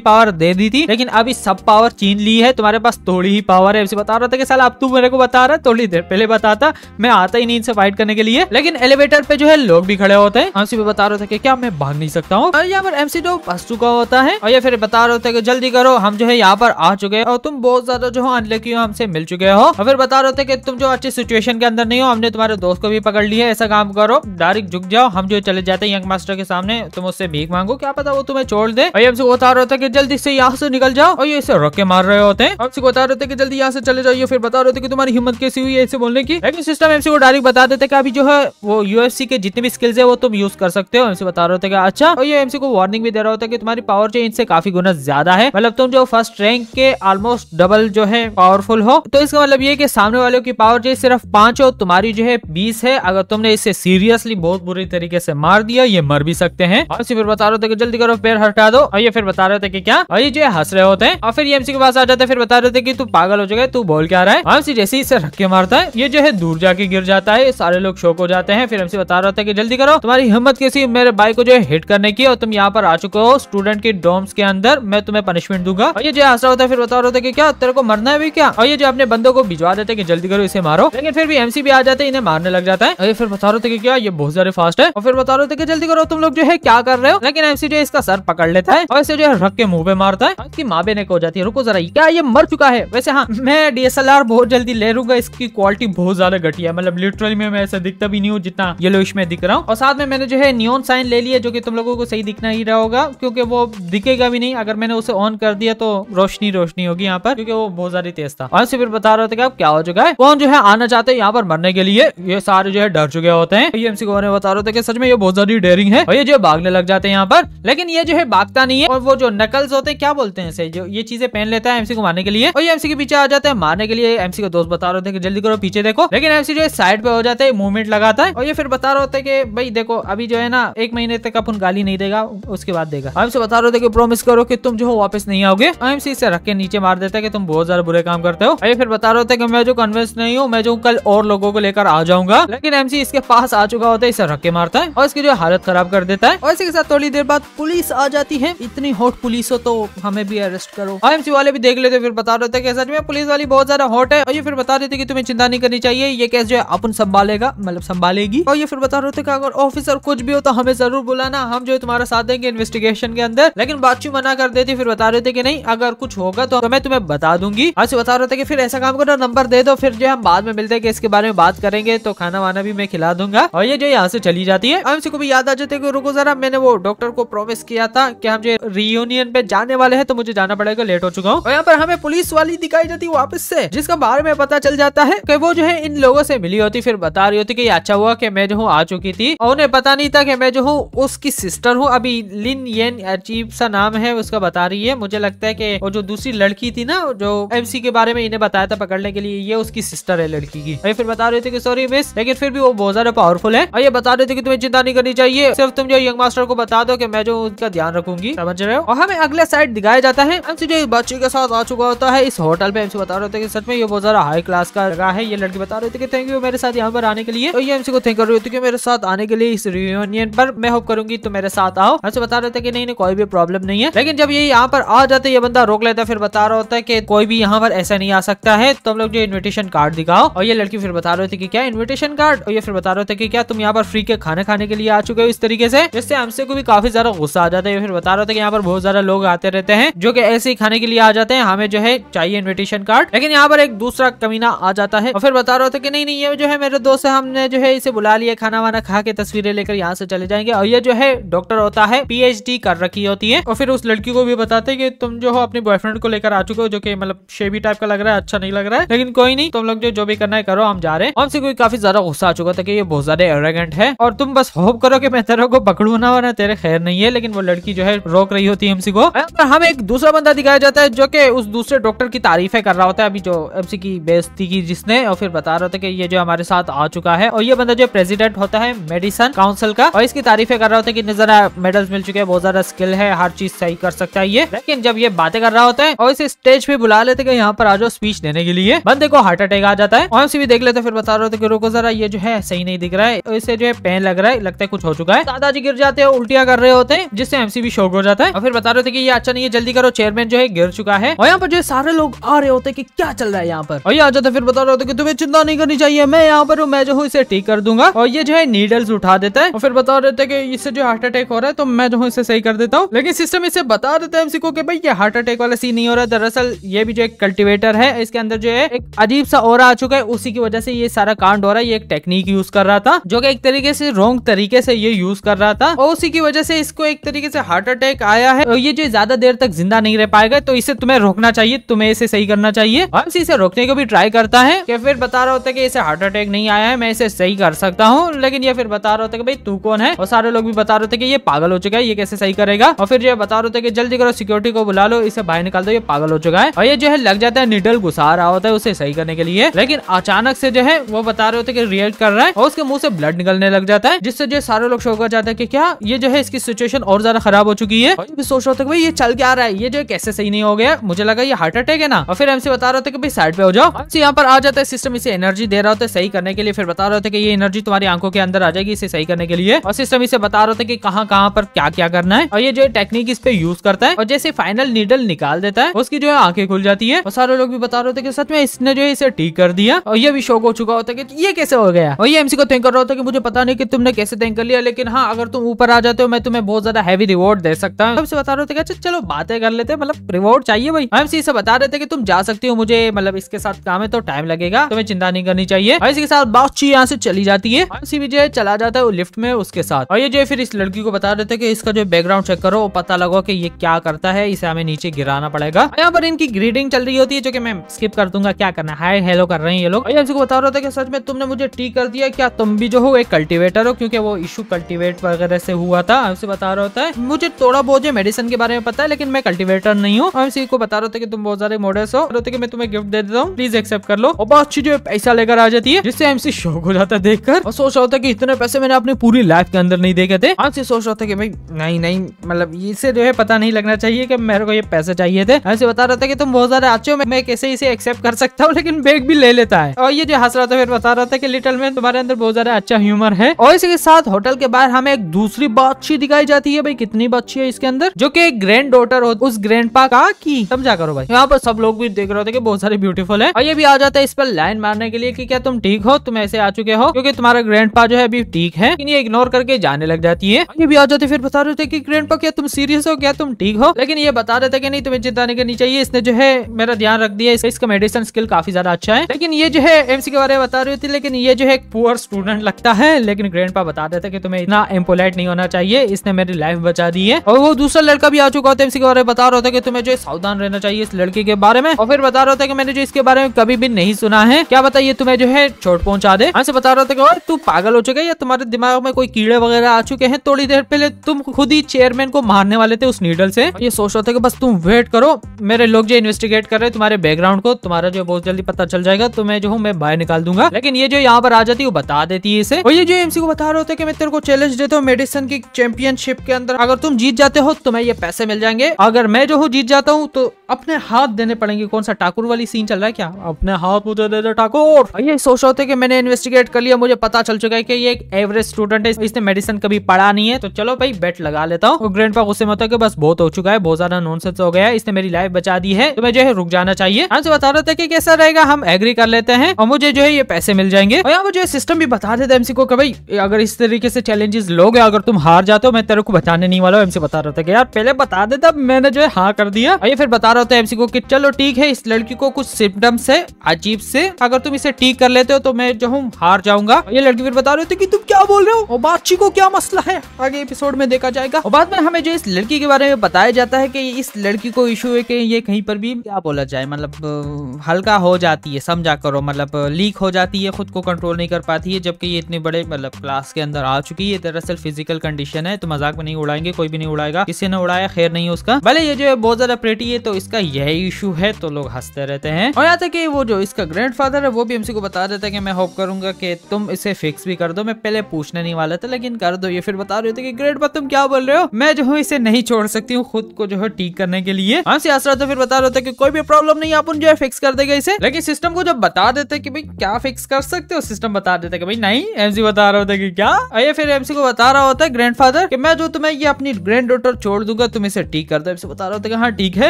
पावर दे दी थी लेकिन अभी सब पावर छीन ली है तुम्हारे पास थोड़ी ही पावर है बता रहा था कि साला अब तू मेरे को बता रहा है थोड़ी देर पहले बताता मैं आता ही नहीं इनसे फाइट करने के लिए लेकिन एलिवेटर पे जो है लोग भी खड़े होते हैं एमसी भी बता रहे थे कि क्या मैं भाग नहीं सकता हूँ यहाँ पर एमसी तो फंस चुका होता होता है और ये फिर बता रहे होते हैं कि जल्दी करो हम जो है यहाँ पर आ चुके हैं और तुम बहुत ज्यादा जो हो अनलकी हो हमसे मिल चुके हो और फिर बता रहे होते कि तुम जो अच्छी सिचुएशन के अंदर नहीं हो हमने तुम्हारे दोस्त को भी पकड़ लिया ऐसा काम करो डायरेक्ट झुक जाओ हम जो चले जाते हैं यंग मास्टर के सामने तुम उससे भीख मांगो क्या पता वो तुम्हें छोड़ दे और ये हमसे बता रहे होते कि जल्दी से यहाँ से निकल जाओ और ये इसे रोक के मार रहे होते हैं हमसे बता रहे होते कि जल्दी यहाँ से चले जाओ फिर बता रहे होते कि तुम्हारी हिम्मत कैसी हुई है इसे बोलने की लेकिन सिस्टम एमसी को डायरेक्ट बता देते कि अभी जो है वो यूएफसी के जितने भी स्किल्स है वो तुम यूज कर सकते हो एमसी बता रहे होते अच्छा और ये एमसी को वार्निंग भी दे रहा होता है कि तुम्हारी पावर जो इनसे काफी गुना ज्यादा है मतलब तुम जो फर्स्ट रैंक के ऑलमोस्ट डबल जो है पावरफुल हो तो इसका मतलब ये कि सामने वालों की पावर जो सिर्फ पांच हो तुम्हारी जो है बीस है अगर तुमने इसे सीरियसली बहुत बुरी तरीके से मार दिया ये मर भी सकते हैं और फिर बता रहे थे जल्दी करो पेड़ हटा दो और ये फिर बता रहे थे कि क्या और ये जो हंस रहे होते हैं और फिर ये एमसी के पास आ जाते हैं फिर बता रहे थे कि तू पागल हो जाए तू बोल के आ रहा है एमसी जैसे ही इसे रख के मारता है ये जो है दूर जाके गिर जाता है सारे लोग शोक हो जाते हैं फिर एमसी बता रहा था कि जल्दी करो तुम्हारी हिम्मत कैसी मेरे भाई को जो है हिट करने की और तुम यहाँ पर आ चुके हो स्टूडेंट की डॉम्स के अंदर मैं तुम्हें पनिशमेंट दूंगा और ये जो आसरा होता है फिर बता रहा था कि क्या तेरे को मरना है भी क्या और ये जो अपने बंदों को भिजवा देते हैं जल्दी करो इसे मारो लेकिन फिर भी एमसी भी आ जाते हैं इन्हें मारने लग जाता है और ये फिर बता रहे थे कि क्या ये बहुत ज्यादा फास्ट है और फिर बता रहे थे कि जल्दी करो तुम लोग जो है क्या कर रहे हो लेकिन एमसी जो इसका सर पकड़ लेता है और इसे जो है रख के मुंह पे मारता है की माँ बेने को जाती है रुको जरा क्या ये मर चुका है वैसे हाँ मैं डीएसएलआर बहुत जल्दी ले लूंगा इसकी क्वालिटी बहुत ज्यादा घटिया मतलब लिटरली में मैं ऐसा दिखता भी नहीं हूँ जितना येलो इसमें दिख रहा हूँ और साथ में मैंने जो है नियोन साइन ले लिया जो की तुम लोगों को सही दिखना ही रहा होगा क्योंकि वो दिखेगा भी नहीं अगर मैंने उसे ऑन कर दिया तो रोशनी रोशनी होगी यहाँ पर क्योंकि वो बहुत ज्यादा तेज था और फिर बता रहे होते क्या हो चुका है कौन जो है आना चाहते हैं यहाँ पर मरने के लिए ये सारे जो है डर चुके होते हैं ये एमसी ने बता रहे थे सच में ये बहुत ज्यादा डेयरिंग है और ये जो भागने लग जाते हैं यहाँ पर लेकिन ये जो है भागता नहीं है और वो जो नकल्स होते हैं क्या बोलते हैं इसे जो ये चीजें पहन लेता है एमसी को मारने के लिए और ये एमसी के पीछे आ जाते हैं मारने के लिए एमसी को दोस्त बता रहे थे कि जल्दी करो पीछे देखो लेकिन एमसी जो है साइड पे हो जाता है मूवमेंट लगाता है और ये फिर बता रहे होते कि भाई देखो अभी जो है ना एक महीने तक अपन गाली नहीं देगा उसके बाद देगा बता रहे थे कि प्रॉमिस करो कि तुम जो हो वापस नहीं आओगे आई से रख के नीचे मार देता है कि तुम बहुत ज्यादा बुरे काम करते हो अरे फिर बता रहे थे कि मैं जो कन्विंस नहीं हूँ मैं जो कल और लोगों को लेकर आ जाऊंगा लेकिन एम इसके पास आ चुका होता है इसे रख के मारता है और इसकी जो हालत खराब कर देता है और इसी के साथ थोड़ी देर बाद पुलिस आ जाती है इतनी हॉट पुलिस हो तो हमें भी अरेस्ट करो आई वाले भी देख लेते फिर बता रहे थे कि सच में पुलिस वाली बहुत ज्यादा हॉट है और ये फिर बता रहे थे कि तुम्हें चिंता नहीं करनी चाहिए ये केस जो है अपन संभालेगा मतलब संभालेगी और ये फिर बता रहे थे कि अगर ऑफिसर कुछ भी हो तो हमें जरूर बुलाना हम जो तुम्हारा साथ देंगे इन्वेस्टिगेशन के अंदर लेकिन लेकिन बातचीत मना कर देती फिर बता रहे थे कि नहीं अगर कुछ होगा तो मैं तुम्हें बता दूंगी ऐसे बता रहे थे कि फिर ऐसा काम करो नंबर दे दो फिर जो हम बाद में मिलते हैं इसके बारे में बात करेंगे तो खाना वाना भी मैं खिला दूंगा और ये जो यहाँ से चली जाती है हमसे को भी याद आ जाते कि रुको जरा मैंने वो डॉक्टर को प्रॉमिस किया था कि हम जो रियूनियन पे जाने वाले हैं तो मुझे जाना पड़ेगा लेट हो चुका हूँ और यहाँ पर हमें पुलिस वाली दिखाई जाती है वापस से जिसका बारे में पता चल जाता है कि वो जो है इन लोगों से मिली होती फिर बता रही होती कि अच्छा हुआ कि मैं जो हूँ आ चुकी थी और उन्हें पता नहीं था कि मैं जो हूँ उसकी सिस्टर हूँ अभी लिन येन अचीव सा नाम है उसका बता रही है मुझे लगता है कि वो जो दूसरी लड़की थी ना जो एमसी के बारे में इन्हें बताया था पकड़ने के लिए ये उसकी सिस्टर है लड़की की और फिर बता रहे थे कि सॉरी मिस लेकिन फिर भी वो बहुत ज्यादा पावरफुल है और ये बता रहे थे कि तुम्हें चिंता नहीं करनी चाहिए सिर्फ तुम जो यंग मास्टर को बता दो कि मैं जो उनका ध्यान रखूंगी समझ रहे हो और हमें अगला साइड दिखाया जाता है एमसी जो बच्चे के साथ आ चुका होता है इस होटल में एमसी बता रहे थे कि सच में ये बहुत ज्यादा हाई क्लास का जगह है ये लड़की बता रहे थे कि थैंक यू मेरे साथ यहाँ पर आने के लिए और ये एमसी को थैंक कर रही होती है मेरे साथ आने के लिए इस रियूनियन पर मैं होप करूंगी तो मेरे साथ आओ हमसे बता रहे थे कि नहीं कोई भी प्रॉब्लम प्रॉब्लम नहीं है लेकिन जब ये यहाँ पर आ जाते ये बंदा रोक लेता फिर बता रहा होता है की कोई भी यहाँ पर ऐसा नहीं आ सकता है तुम तो लोग जो इन्विटेशन कार्ड दिखाओ और ये लड़की फिर बता रहे थे की क्या इन्विटेशन कार्ड और ये फिर बता रहे थे की क्या तुम यहाँ पर फ्री के खाना खाने के लिए आ चुके हो इस तरीके से जिससे हमसे को भी काफी ज्यादा गुस्सा आ जाता है फिर बता रहे थे की यहाँ पर बहुत ज्यादा लोग आते रहते हैं जो की ऐसे ही खाने के लिए आ जाते हैं हमें जो है चाहिए इन्विटेशन कार्ड लेकिन यहाँ पर एक दूसरा कमीना आ जाता है और फिर बता रहे थे कि नहीं नहीं ये जो है मेरे दोस्त है हमने जो है इसे बुला लिया खाना वाना खा के तस्वीरें लेकर यहाँ से चले जाएंगे और ये जो है डॉक्टर होता है पीएचडी कर रखी होती है होती है और फिर उस लड़की को भी बताते कि तुम जो हो अपने बॉयफ्रेंड को लेकर आ चुके हो जो कि मतलब शेवी टाइप का लग रहा है अच्छा नहीं लग रहा है लेकिन कोई नहीं तुम लोग जो जो भी करना है करो हम जा रहे हैं हमसे कोई काफी ज्यादा गुस्सा आ चुका था कि ये बहुत ज्यादा एरोगेंट है और तुम बस होप करो कि मैं तेरे को पकड़ू ना वरना तेरे खैर नहीं है लेकिन वो लड़की जो है रोक रही होती है हमसे को पर हम एक दूसरा बंदा दिखाया जाता है जो कि उस दूसरे डॉक्टर की तारीफ कर रहा होता है अभी जो एमसी की बेजती की जिसने और फिर बता रहा था कि ये जो हमारे साथ आ चुका है और ये बंदा जो प्रेसिडेंट होता है मेडिसन काउंसिल का और इसकी तारीफें कर रहा होता है कि नजर मेडल्स मिल चुके हैं बहुत ज्यादा स्किल है हर चीज सही कर सकता है ये लेकिन जब ये बातें कर रहा होता है और इसे स्टेज पे बुला लेते हैं यहाँ पर आ जाओ स्पीच देने के लिए बंदे को हार्ट अटैक आ जाता है और भी देख लेते फिर बता रहे रुको जरा ये जो है सही नहीं दिख रहा है इसे जो है पेन लग रहा है लगता है कुछ हो चुका है दादाजी गिर जाते हैं उल्टिया कर रहे होते हैं जिससे भी शोक हो जाता है और फिर बता रहे थे कि ये अच्छा नहीं है जल्दी करो चेयरमैन जो है गिर चुका है और यहाँ पर जो है सारे लोग आ रहे होते कि क्या चल रहा है यहाँ पर और ये आ जाते फिर बता रहे होते कि तुम्हें चिंता नहीं करनी चाहिए मैं यहाँ पर हूँ मैं जो हूँ इसे ठीक कर दूंगा और ये जो है नीडल्स उठा देता है और फिर बता रहे थे कि इससे जो हार्ट अटैक हो रहा है तो मैं जो हूँ इसे सही कर देता हूँ लेकिन लेकिन सिस्टम इसे बता देता है एमसीक्यू के भाई ये हार्ट अटैक वाला सीन नहीं हो रहा दरअसल ये भी जो एक कल्टिवेटर है इसके अंदर जो है एक अजीब सा और आ चुका है उसी की वजह से ये सारा कांड हो रहा है ये एक टेक्निक यूज कर रहा था जो कि एक तरीके से रॉन्ग तरीके से ये यूज कर रहा था और उसी की वजह से इसको एक तरीके से हार्ट अटैक आया है और ये जो ज्यादा देर तक जिंदा नहीं रह पाएगा तो इसे तुम्हें रोकना चाहिए तुम्हें इसे सही करना चाहिए हंस इसे रोकने को भी ट्राई करता है कि फिर बता रहा होता है कि इसे हार्ट अटैक नहीं आया है मैं इसे सही कर सकता हूँ लेकिन ये फिर बता रहा होता है कि भाई तू कौन है और सारे लोग भी बता रहे थे कि ये पागल हो चुका है ये कैसे सही करेगा और फिर मैनेजर जो बता रहे थे कि जल्दी करो सिक्योरिटी को बुला लो इसे बाहर निकाल दो ये पागल हो चुका है और ये जो है लग जाता है निडल घुसा रहा होता है उसे सही करने के लिए लेकिन अचानक से जो है वो बता रहे होते कि रिएक्ट कर रहा है और उसके मुंह से ब्लड निकलने लग जाता है जिससे जो सारे लोग शोक कर जाते हैं कि क्या ये जो है इसकी सिचुएशन और ज्यादा खराब हो चुकी है और भी सोच रहे थे भाई ये चल के आ रहा है ये जो है कैसे सही नहीं हो गया मुझे लगा ये हार्ट अटैक है ना और फिर हमसे बता रहे थे कि भाई साइड पे हो जाओ हमसे यहाँ पर आ जाता है सिस्टम इसे एनर्जी दे रहा होता है सही करने के लिए फिर बता रहे थे कि ये एनर्जी तुम्हारी आंखों के अंदर आ जाएगी इसे सही करने के लिए और सिस्टम इसे बता रहे थे कि कहाँ कहाँ पर क्या क्या करना है और ये जो है टेक्निक इस पे यूज करता है और जैसे फाइनल नीडल निकाल देता है उसकी जो है आंखें खुल जाती है और सारे लोग भी बता रहे थे सच में इसने जो है इसे ठीक कर दिया और ये भी शौक हो चुका होता है ये कैसे हो गया और ये एमसी को थिंक कर रहा होता है मुझे पता नहीं की तुमने कैसे थिंक कर लिया लेकिन हाँ अगर तुम ऊपर आ जाते हो मैं तुम्हें बहुत ज्यादा हैवी रिवॉर्ड दे सकता हूँ सबसे बता रहे थे अच्छा चलो बातें कर लेते मतलब रिवॉर्ड चाहिए भाई एमसी इसे बता रहे थे कि तुम जा सकती हो मुझे मतलब इसके साथ काम है तो टाइम लगेगा तुम्हें चिंता नहीं करनी चाहिए और इसी के साथ चीज यहाँ से चली जाती है एमसी भी जो है चला जाता है लिफ्ट में उसके साथ और ये जो फिर इस लड़की को बता रहे थे कि इसका जो बैकग्राउंड चेक करो पता लगा कि ये क्या करता है इसे हमें नीचे गिराना पड़ेगा यहाँ पर इनकी ग्रीडिंग चल रही होती है जो कि मैं स्किप कर दूंगा क्या करना हाय हेलो कर रहे हैं ये लोग को बता रहा था कि सच में तुमने मुझे टी कर दिया क्या तुम भी जो हो एक कल्टिवेटर हो क्योंकि वो इशू कल्टिवेट वगैरह से हुआ था उसे बता रहा होता है मुझे थोड़ा बहुत मेडिसिन के बारे में पता है लेकिन मैं कल्टिवेटर नहीं हूँ हम इसी को बता रहा था कि तुम बहुत सारे मॉडल्स हो रहे थे कि मैं तुम्हें गिफ्ट दे देता हूँ प्लीज एक्सेप्ट कर लो और बहुत अच्छी जो पैसा लेकर आ जाती है जिससे एमसी शौक हो जाता है देख और सोच रहा होता कि इतने पैसे मैंने अपनी पूरी लाइफ के अंदर नहीं देखे थे आज सोच रहा था कि भाई नहीं नहीं मतलब ये इसे जो है पता नहीं लगना चाहिए कि मेरे को ये पैसे चाहिए थे ऐसे बता रहा था कि तुम बहुत सारे अच्छे हो मैं कैसे इसे एक्सेप्ट कर सकता हूँ लेकिन बैग भी ले लेता है और ये जो हंस रहा था फिर बता रहा था कि लिटल मैन तुम्हारे अंदर बहुत ज्यादा अच्छा ह्यूमर है और इसी के साथ होटल के बाहर हमें एक दूसरी बच्ची दिखाई जाती है भाई कितनी बादशी है इसके अंदर जो की ग्रैंड डॉटर हो उस ग्रैंड पा का की समझा करो भाई यहाँ पर सब लोग भी देख रहे थे बहुत सारे ब्यूटीफुल है और ये भी आ जाता है इस पर लाइन मारने के लिए की क्या तुम ठीक हो तुम ऐसे आ चुके हो क्योंकि तुम्हारा ग्रैंड जो है अभी ठीक है इग्नोर करके जाने लग जाती है ये भी आ जाते फिर बता रहे थे की ग्रैंड क्या तुम सीरियस हो क्या तुम ठीक हो लेकिन ये बता देते कि नहीं तुम्हें चिंता नहीं करनी चाहिए इसने जो है मेरा ध्यान रख दिया इसका मेडिसिन स्किल काफी ज्यादा अच्छा है लेकिन ये जो है एमसी के बारे में बता रही थी लेकिन ये जो है एक पुअर स्टूडेंट लगता है लेकिन ग्रैंड बता देते कि तुम्हें इतना एम्पोलाइट नहीं होना चाहिए इसने मेरी लाइफ बचा दी है और वो दूसरा लड़का भी आ चुका होता है एमसी के बारे में बता रहा था कि तुम्हें जो सावधान रहना चाहिए इस लड़की के बारे में और फिर बता रहा होता है कि मैंने जो इसके बारे में कभी भी नहीं सुना है क्या बताइए तुम्हें जो है चोट पहुंचा दे ऐसे बता रहा था कि तू पागल हो चुका है या तुम्हारे दिमाग में कोई कीड़े वगैरह आ चुके हैं थोड़ी देर पहले तुम खुद ही चेयरमैन को मार मारने वाले थे उस नीडल से ये सोच रहा था कि बस तुम वेट करो मेरे लोग जो इन्वेस्टिगेट कर रहे हैं तुम्हारे बैकग्राउंड को तुम्हारा जो बहुत जल्दी पता चल जाएगा तो मैं जो हूँ मैं बाहर निकाल दूंगा लेकिन ये जो यहाँ पर आ जाती है वो बता देती है इसे और ये जो एमसी को बता रहे थे कि मैं तेरे को चैलेंज देता हूँ मेडिसन की चैंपियनशिप के अंदर अगर तुम जीत जाते हो तो मैं ये पैसे मिल जाएंगे अगर मैं जो हूँ जीत जाता हूँ तो अपने हाथ देने पड़ेंगे कौन सा ठाकुर वाली सीन चल रहा है क्या अपने हाथ मुझे दे दो ठाकुर ये सोच रहे थे कि मैंने इन्वेस्टिगेट कर लिया मुझे पता चल चुका है कि ये एक एवरेज स्टूडेंट है इसने मेडिसिन कभी पढ़ा नहीं है तो चलो भाई बेट लगा लेता हूँ ग्रैंड पा गुस्से मत हो कि बस बहुत हो चुका है बहुत ज्यादा नॉनसेंस हो गया है इसने मेरी लाइफ बचा दी है तो मैं जो है रुक जाना चाहिए हमसे बता रहे थे कि कैसा रहेगा हम एग्री कर लेते हैं और मुझे जो है ये पैसे मिल जाएंगे और यहाँ मुझे सिस्टम भी बता देते एमसी को भाई अगर इस तरीके से चैलेंजेस लोगे अगर तुम हार जाते हो मैं तेरे को बचाने नहीं वाला एमसी बता रहा था कि यार पहले बता दे तब मैंने जो है हाँ कर दिया और ये फिर बता रहा था एमसी को कि चलो ठीक है इस लड़की को कुछ सिम्टम्स है अजीब से अगर तुम इसे ठीक कर लेते हो तो मैं जो हूँ हार जाऊंगा ये लड़की फिर बता रहे थे की तुम क्या बोल रहे हो और बादशी को क्या मसला है आगे एपिसोड में देखा जाएगा और बाद में हमें जो इस लड़की के बारे में बताया जाता है कि इस लड़की को इशू है कि ये कहीं पर भी क्या बोला जाए मतलब हल्का हो जाती है समझा करो मतलब लीक हो जाती है खुद को कंट्रोल नहीं कर पाती है जबकि ये इतने बड़े मतलब क्लास के अंदर आ चुकी है दरअसल फिजिकल कंडीशन है तो मजाक में नहीं उड़ाएंगे कोई भी नहीं उड़ाएगा किसी ने उड़ाया खैर नहीं उसका भले ये जो है बहुत ज्यादा प्रेटी है तो इसका यही इशू है तो लोग हंसते रहते हैं और यहाँ है कि वो जो इसका ग्रैंड फादर है वो भी हमसे को बता देता है कि मैं होप करूंगा कि तुम इसे फिक्स भी कर दो मैं पहले पूछने नहीं वाला था लेकिन कर दो ये फिर बता रहे थे कि ग्रेड पर तुम क्या बोल रहे हो मैं जो हूँ इस इसे नहीं छोड़ सकती हूँ खुद को जो है ठीक करने के लिए हाँ सियासरा तो फिर बता रहे होते कि कोई भी प्रॉब्लम नहीं आप जो है फिक्स कर देगा इसे लेकिन सिस्टम को जब बता देते कि भाई क्या फिक्स कर सकते हो सिस्टम बता देते कि भाई नहीं एमसी बता रहा होता कि क्या अरे फिर एमसी को बता रहा होता है ग्रैंडफादर कि मैं जो तुम्हें ये अपनी ग्रैंड डॉटर छोड़ दूंगा तुम इसे ठीक कर दो एमसी बता हाँ, रहा होता है हाँ ठीक है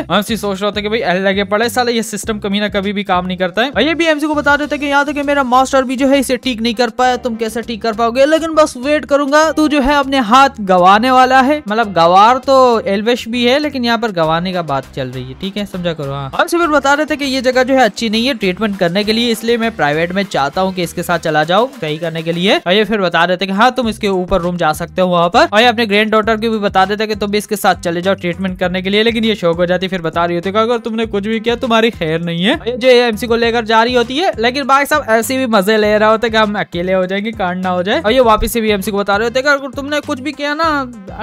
एमसी सोच रहा था कि भाई एल लगे पड़े साला ये सिस्टम कभी ना कभी भी काम नहीं करता है ये भी एमसी को बता देते कि यहाँ तक मेरा मास्टर भी जो है इसे ठीक नहीं कर पाया तुम कैसे ठीक कर पाओगे लेकिन बस वेट करूंगा तू जो है अपने हाथ गवाने वाला है मतलब गवा गवार तो एलवेश भी है लेकिन यहाँ पर गवाने का बात चल रही है ठीक है समझा करो हाँ हम सिर्फ बता रहे थे कि ये जगह जो है अच्छी नहीं है ट्रीटमेंट करने के लिए इसलिए मैं प्राइवेट में चाहता हूँ कि इसके साथ चला जाओ सही करने के लिए और ये फिर बता रहे थे कि हाँ तुम इसके ऊपर रूम जा सकते हो वहाँ पर और ये अपने ग्रैंड डॉटर को भी बता देते कि तुम भी इसके साथ चले जाओ ट्रीटमेंट करने के लिए लेकिन ये शौक हो जाती फिर बता रही होती है अगर तुमने कुछ भी किया तुम्हारी खैर नहीं है जो एमसी को लेकर जा रही होती है लेकिन भाई साहब ऐसे भी मजे ले रहा होता है कि हम अकेले हो जाएंगे कांड ना हो जाए और ये वापिस से भी एमसी को बता रहे होते अगर तुमने कुछ भी किया ना